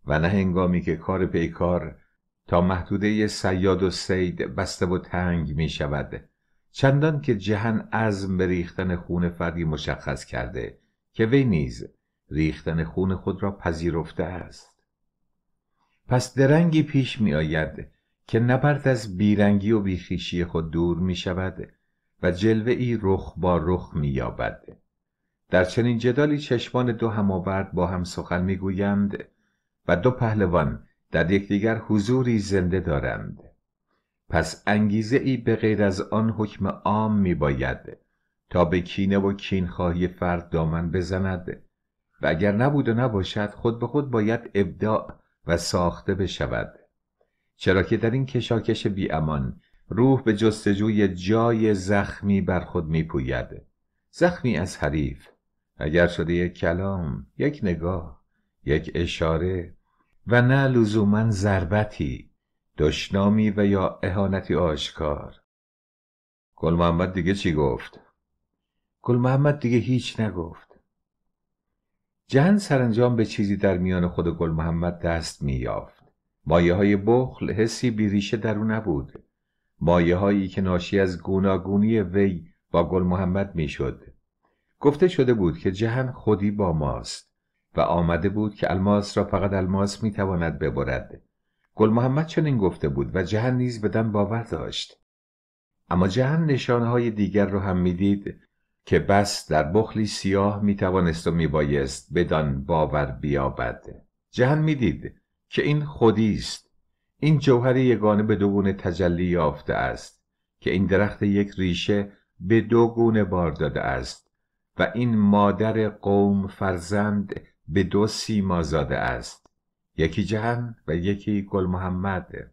و نه هنگامی که کار پیکار تا محدوده سیاد و سید بسته و تنگ می شود چندان که جهن عزم به ریختن خون فردی مشخص کرده که وی نیز ریختن خون خود را پذیرفته است پس درنگی پیش می آید که نبرد از بیرنگی و بیخیشی خود دور می شود و جلوه ای رخ با رخ می یابد در چنین جدالی چشمان دو همآورد با هم سخن می گویند و دو پهلوان در یکدیگر حضوری زنده دارند پس انگیزه ای به غیر از آن حکم عام می باید تا به کینه و کینخواهی فرد دامن بزند و اگر نبود و نباشد خود به خود باید ابداع و ساخته بشود چرا که در این کشاکش بی امان روح به جستجوی جای زخمی بر خود می پوید زخمی از حریف اگر شده یک کلام یک نگاه یک اشاره و نه لزوما ضربتی دشنامی و یا اهانتی آشکار گل محمد دیگه چی گفت؟ گل محمد دیگه هیچ نگفت جهن سرانجام به چیزی در میان خود گل محمد دست میافت مایه های بخل حسی بیریشه در او نبود مایه هایی که ناشی از گوناگونی وی با گل محمد میشد گفته شده بود که جهن خودی با ماست و آمده بود که الماس را فقط الماس میتواند ببرد گل محمد چنین گفته بود و جهن نیز بدن باور داشت اما جهن نشانهای دیگر رو هم میدید که بس در بخلی سیاه می توانست و می بایست بدان باور بیابد جهن میدید که این خودی است این جوهر یگانه به دو گونه تجلی یافته است که این درخت یک ریشه به دو گونه بار داده است و این مادر قوم فرزند به دو سیما زاده است یکی جهن و یکی گل محمد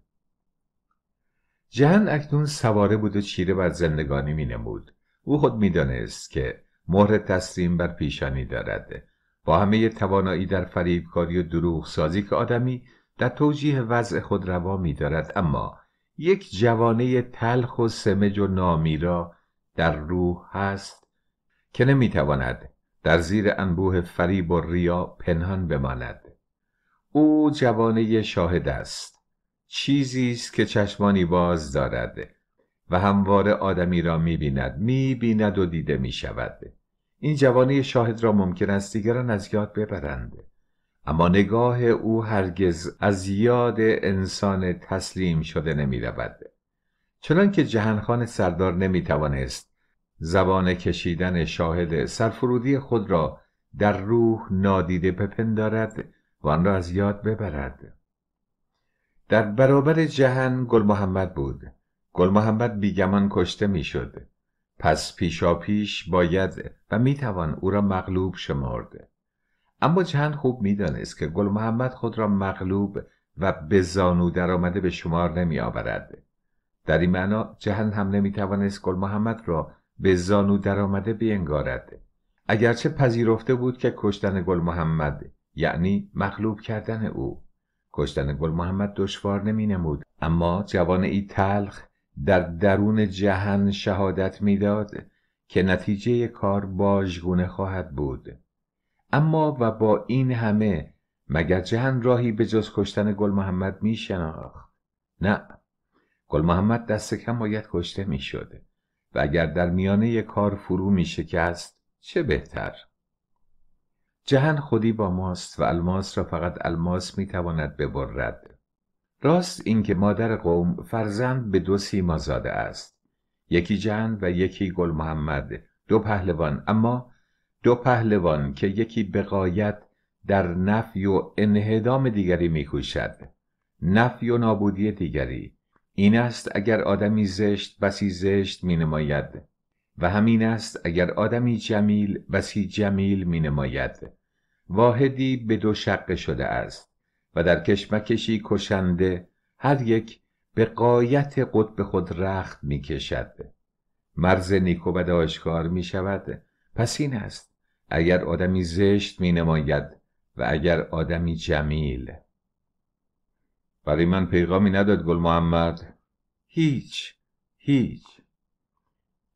جهن اکنون سواره بود و چیره بر زندگانی می نمود. او خود میدانست که مهر تسلیم بر پیشانی دارد با همه توانایی در فریبکاری و دروغ سازی که آدمی در توجیه وضع خود روا می دارد اما یک جوانه تلخ و سمج و نامیرا در روح هست که تواند در زیر انبوه فریب و ریا پنهان بماند او جوانه شاهد است چیزی است که چشمانی باز دارد و همواره آدمی را میبیند میبیند و دیده میشود این جوانه شاهد را ممکن است دیگران از یاد ببرند اما نگاه او هرگز از یاد انسان تسلیم شده نمیرود چنانکه چنان که جهنخان سردار نمیتوانست زبان کشیدن شاهد سرفرودی خود را در روح نادیده دارد، و آن را از یاد ببرد در برابر جهن گل محمد بود گل محمد بیگمان کشته میشد پس پیشا پیش باید و میتوان او را مغلوب شمرد اما جهن خوب میدانست که گل محمد خود را مغلوب و به زانو آمده به شمار نمی آورد. در این معنا جهن هم نمی توانست گل محمد را به زانو درآمده بینگارد اگرچه پذیرفته بود که کشتن گل محمد یعنی مغلوب کردن او کشتن گل محمد دشوار نمی نمود اما جوان ای تلخ در درون جهن شهادت میداد که نتیجه کار باژگونه خواهد بود اما و با این همه مگر جهن راهی به جز کشتن گل محمد می شناخ نه گل محمد دست کم باید کشته می شده و اگر در میانه کار فرو می شکست چه بهتر جهن خودی با ماست و الماس را فقط الماس میتواند ببرد راست اینکه مادر قوم فرزند به دو سیما زاده است یکی جهن و یکی گل محمد دو پهلوان اما دو پهلوان که یکی بقایت در نفی و انهدام دیگری میکوشد نفی و نابودی دیگری این است اگر آدمی زشت بسی زشت مینماید و همین است اگر آدمی جمیل و سی جمیل می نماید واحدی به دو شقه شده است و در کشمکشی کشنده هر یک به قایت قطب خود رخت می کشد مرز نیکو و داشکار آشکار می شود پس این است اگر آدمی زشت می نماید و اگر آدمی جمیل برای من پیغامی نداد گل محمد هیچ هیچ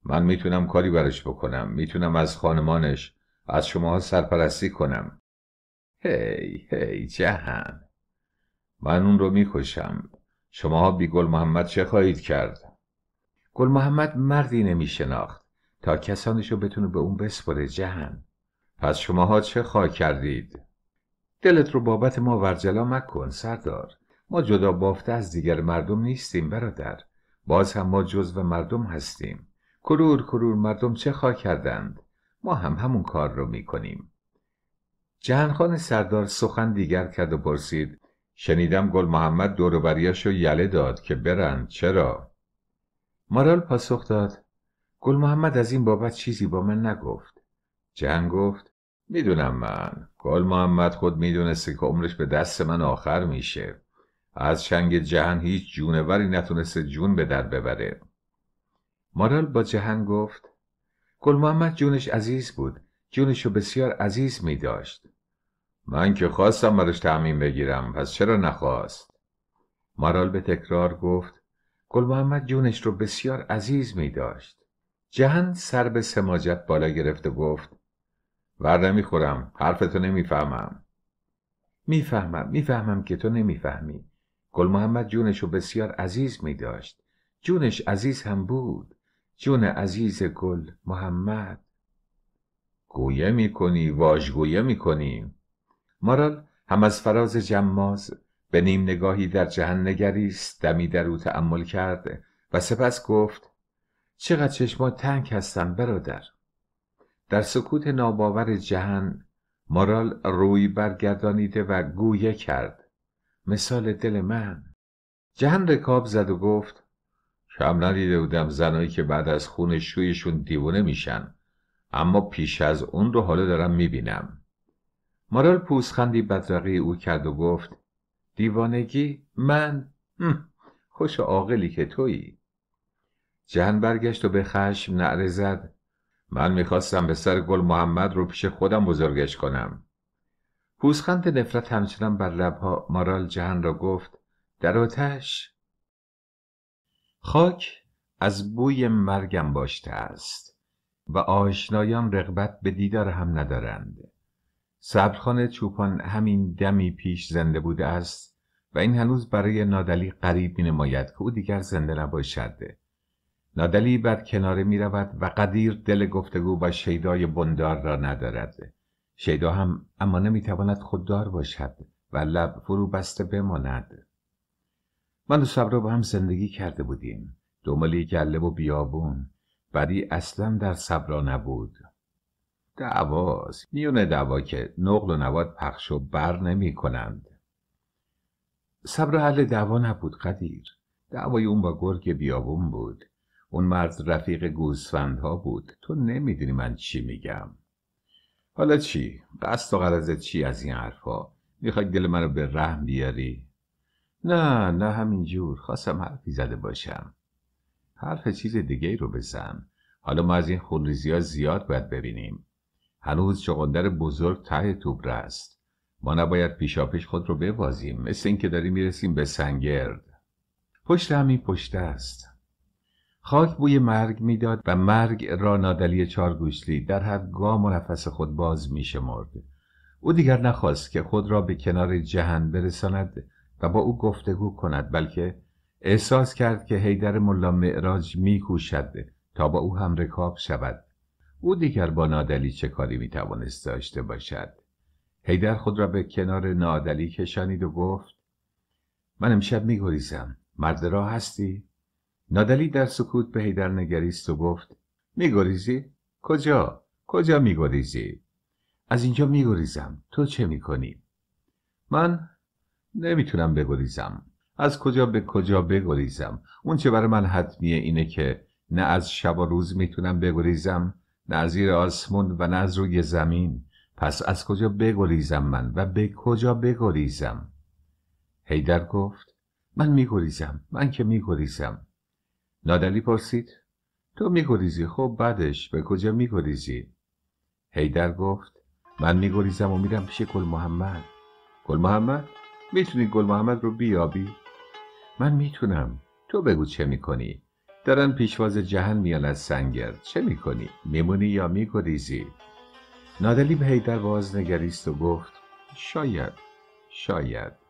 من میتونم کاری براش بکنم میتونم از خانمانش از شماها سرپرستی کنم هی هی جهن من اون رو میکشم شماها بی گل محمد چه خواهید کرد گل محمد مردی نمیشناخت تا کسانش رو بتونه به اون بسپره جهن پس شماها چه خواه کردید دلت رو بابت ما ورجلا مکن سردار ما جدا بافته از دیگر مردم نیستیم برادر باز هم ما جزو مردم هستیم کرور کرور مردم چه خواه کردند ما هم همون کار رو میکنیم جهنخان سردار سخن دیگر کرد و پرسید شنیدم گل محمد دوروبریاش رو یله داد که برند چرا؟ مارال پاسخ داد گل محمد از این بابت چیزی با من نگفت جهن گفت میدونم من گل محمد خود میدونسته که عمرش به دست من آخر میشه از چنگ جهن هیچ جونوری نتونسته جون به در ببره مارال با جهن گفت گل محمد جونش عزیز بود جونش رو بسیار عزیز می داشت من که خواستم برش تعمین بگیرم پس چرا نخواست مارال به تکرار گفت گل محمد جونش رو بسیار عزیز می داشت جهن سر به سماجت بالا گرفت و گفت ور نمیخورم حرفتو نمیفهمم میفهمم میفهمم که تو نمیفهمی گل محمد جونش رو بسیار عزیز می داشت جونش عزیز هم بود جون عزیز گل محمد گویه میکنی واژگویه میکنی مارال هم از فراز جماز به نیم نگاهی در جهن نگریست دمی در او تعمل کرد و سپس گفت چقدر چشما تنگ هستن برادر در سکوت ناباور جهن مارال روی برگردانیده و گویه کرد مثال دل من جهن رکاب زد و گفت کم ندیده بودم زنایی که بعد از خون شویشون دیوونه میشن اما پیش از اون رو حالا دارم میبینم مارال پوسخندی بدرقی او کرد و گفت دیوانگی من خوش عاقلی که تویی جهن برگشت و به خشم نعره زد من میخواستم به سر گل محمد رو پیش خودم بزرگش کنم پوسخند نفرت همچنان بر لبها مارال جهن را گفت در آتش خاک از بوی مرگم باشته است و آشنایان رغبت به دیدار هم ندارند صبرخانه چوپان همین دمی پیش زنده بوده است و این هنوز برای نادلی قریب می نماید که او دیگر زنده نباشد نادلی بر کناره می رود و قدیر دل گفتگو با شیدای بندار را ندارد شیدا هم اما نمی تواند خوددار باشد و لب فرو بسته بماند من و صبرا با هم زندگی کرده بودیم دنبال گله و بیابون بری اصلا در صبرا نبود دواز، میونه دعوا که نقل و نواد پخش و بر نمی کنند صبر حل دعوا نبود قدیر دعوای اون با گرگ بیابون بود اون مرد رفیق گوسفندها بود تو نمیدونی من چی میگم حالا چی؟ قصد و غرضت چی از این حرفها؟ میخوای دل منو به رحم بیاری؟ نه نه همینجور خواستم حرفی زده باشم حرف چیز دیگه رو بزن حالا ما از این خونریزی ها زیاد باید ببینیم هنوز چقندر بزرگ ته توبره است ما نباید پیشاپیش خود رو ببازیم مثل اینکه داریم میرسیم به سنگرد پشت همین پشت است خاک بوی مرگ میداد و مرگ را نادلی چارگوشتی در هر گام و نفس خود باز میشمرد او دیگر نخواست که خود را به کنار جهن برساند و با او گفتگو کند بلکه احساس کرد که حیدر ملا معراج میکوشد تا با او هم رکاب شود او دیگر با نادلی چه کاری میتوانست داشته باشد حیدر خود را به کنار نادلی کشانید و گفت من امشب میگریزم مرد را هستی نادلی در سکوت به حیدر نگریست و گفت میگریزی کجا کجا میگریزی از اینجا میگریزم تو چه میکنی من نمیتونم بگریزم از کجا به کجا بگریزم اون چه برای من حتمیه اینه که نه از شب و روز میتونم بگریزم نه از زیر آسمون و نه از روی زمین پس از کجا بگریزم من و به کجا بگریزم هیدر گفت من میگریزم من که میگریزم نادلی پرسید تو میگریزی خب بعدش به کجا میگریزی هیدر گفت من میگریزم و میرم پیش گل محمد گل محمد میتونی گل محمد رو بیابی؟ من میتونم تو بگو چه میکنی؟ دارن پیشواز جهن میان از سنگر چه میکنی؟ میمونی یا میگریزی؟ نادلی به هیدر باز نگریست و گفت شاید شاید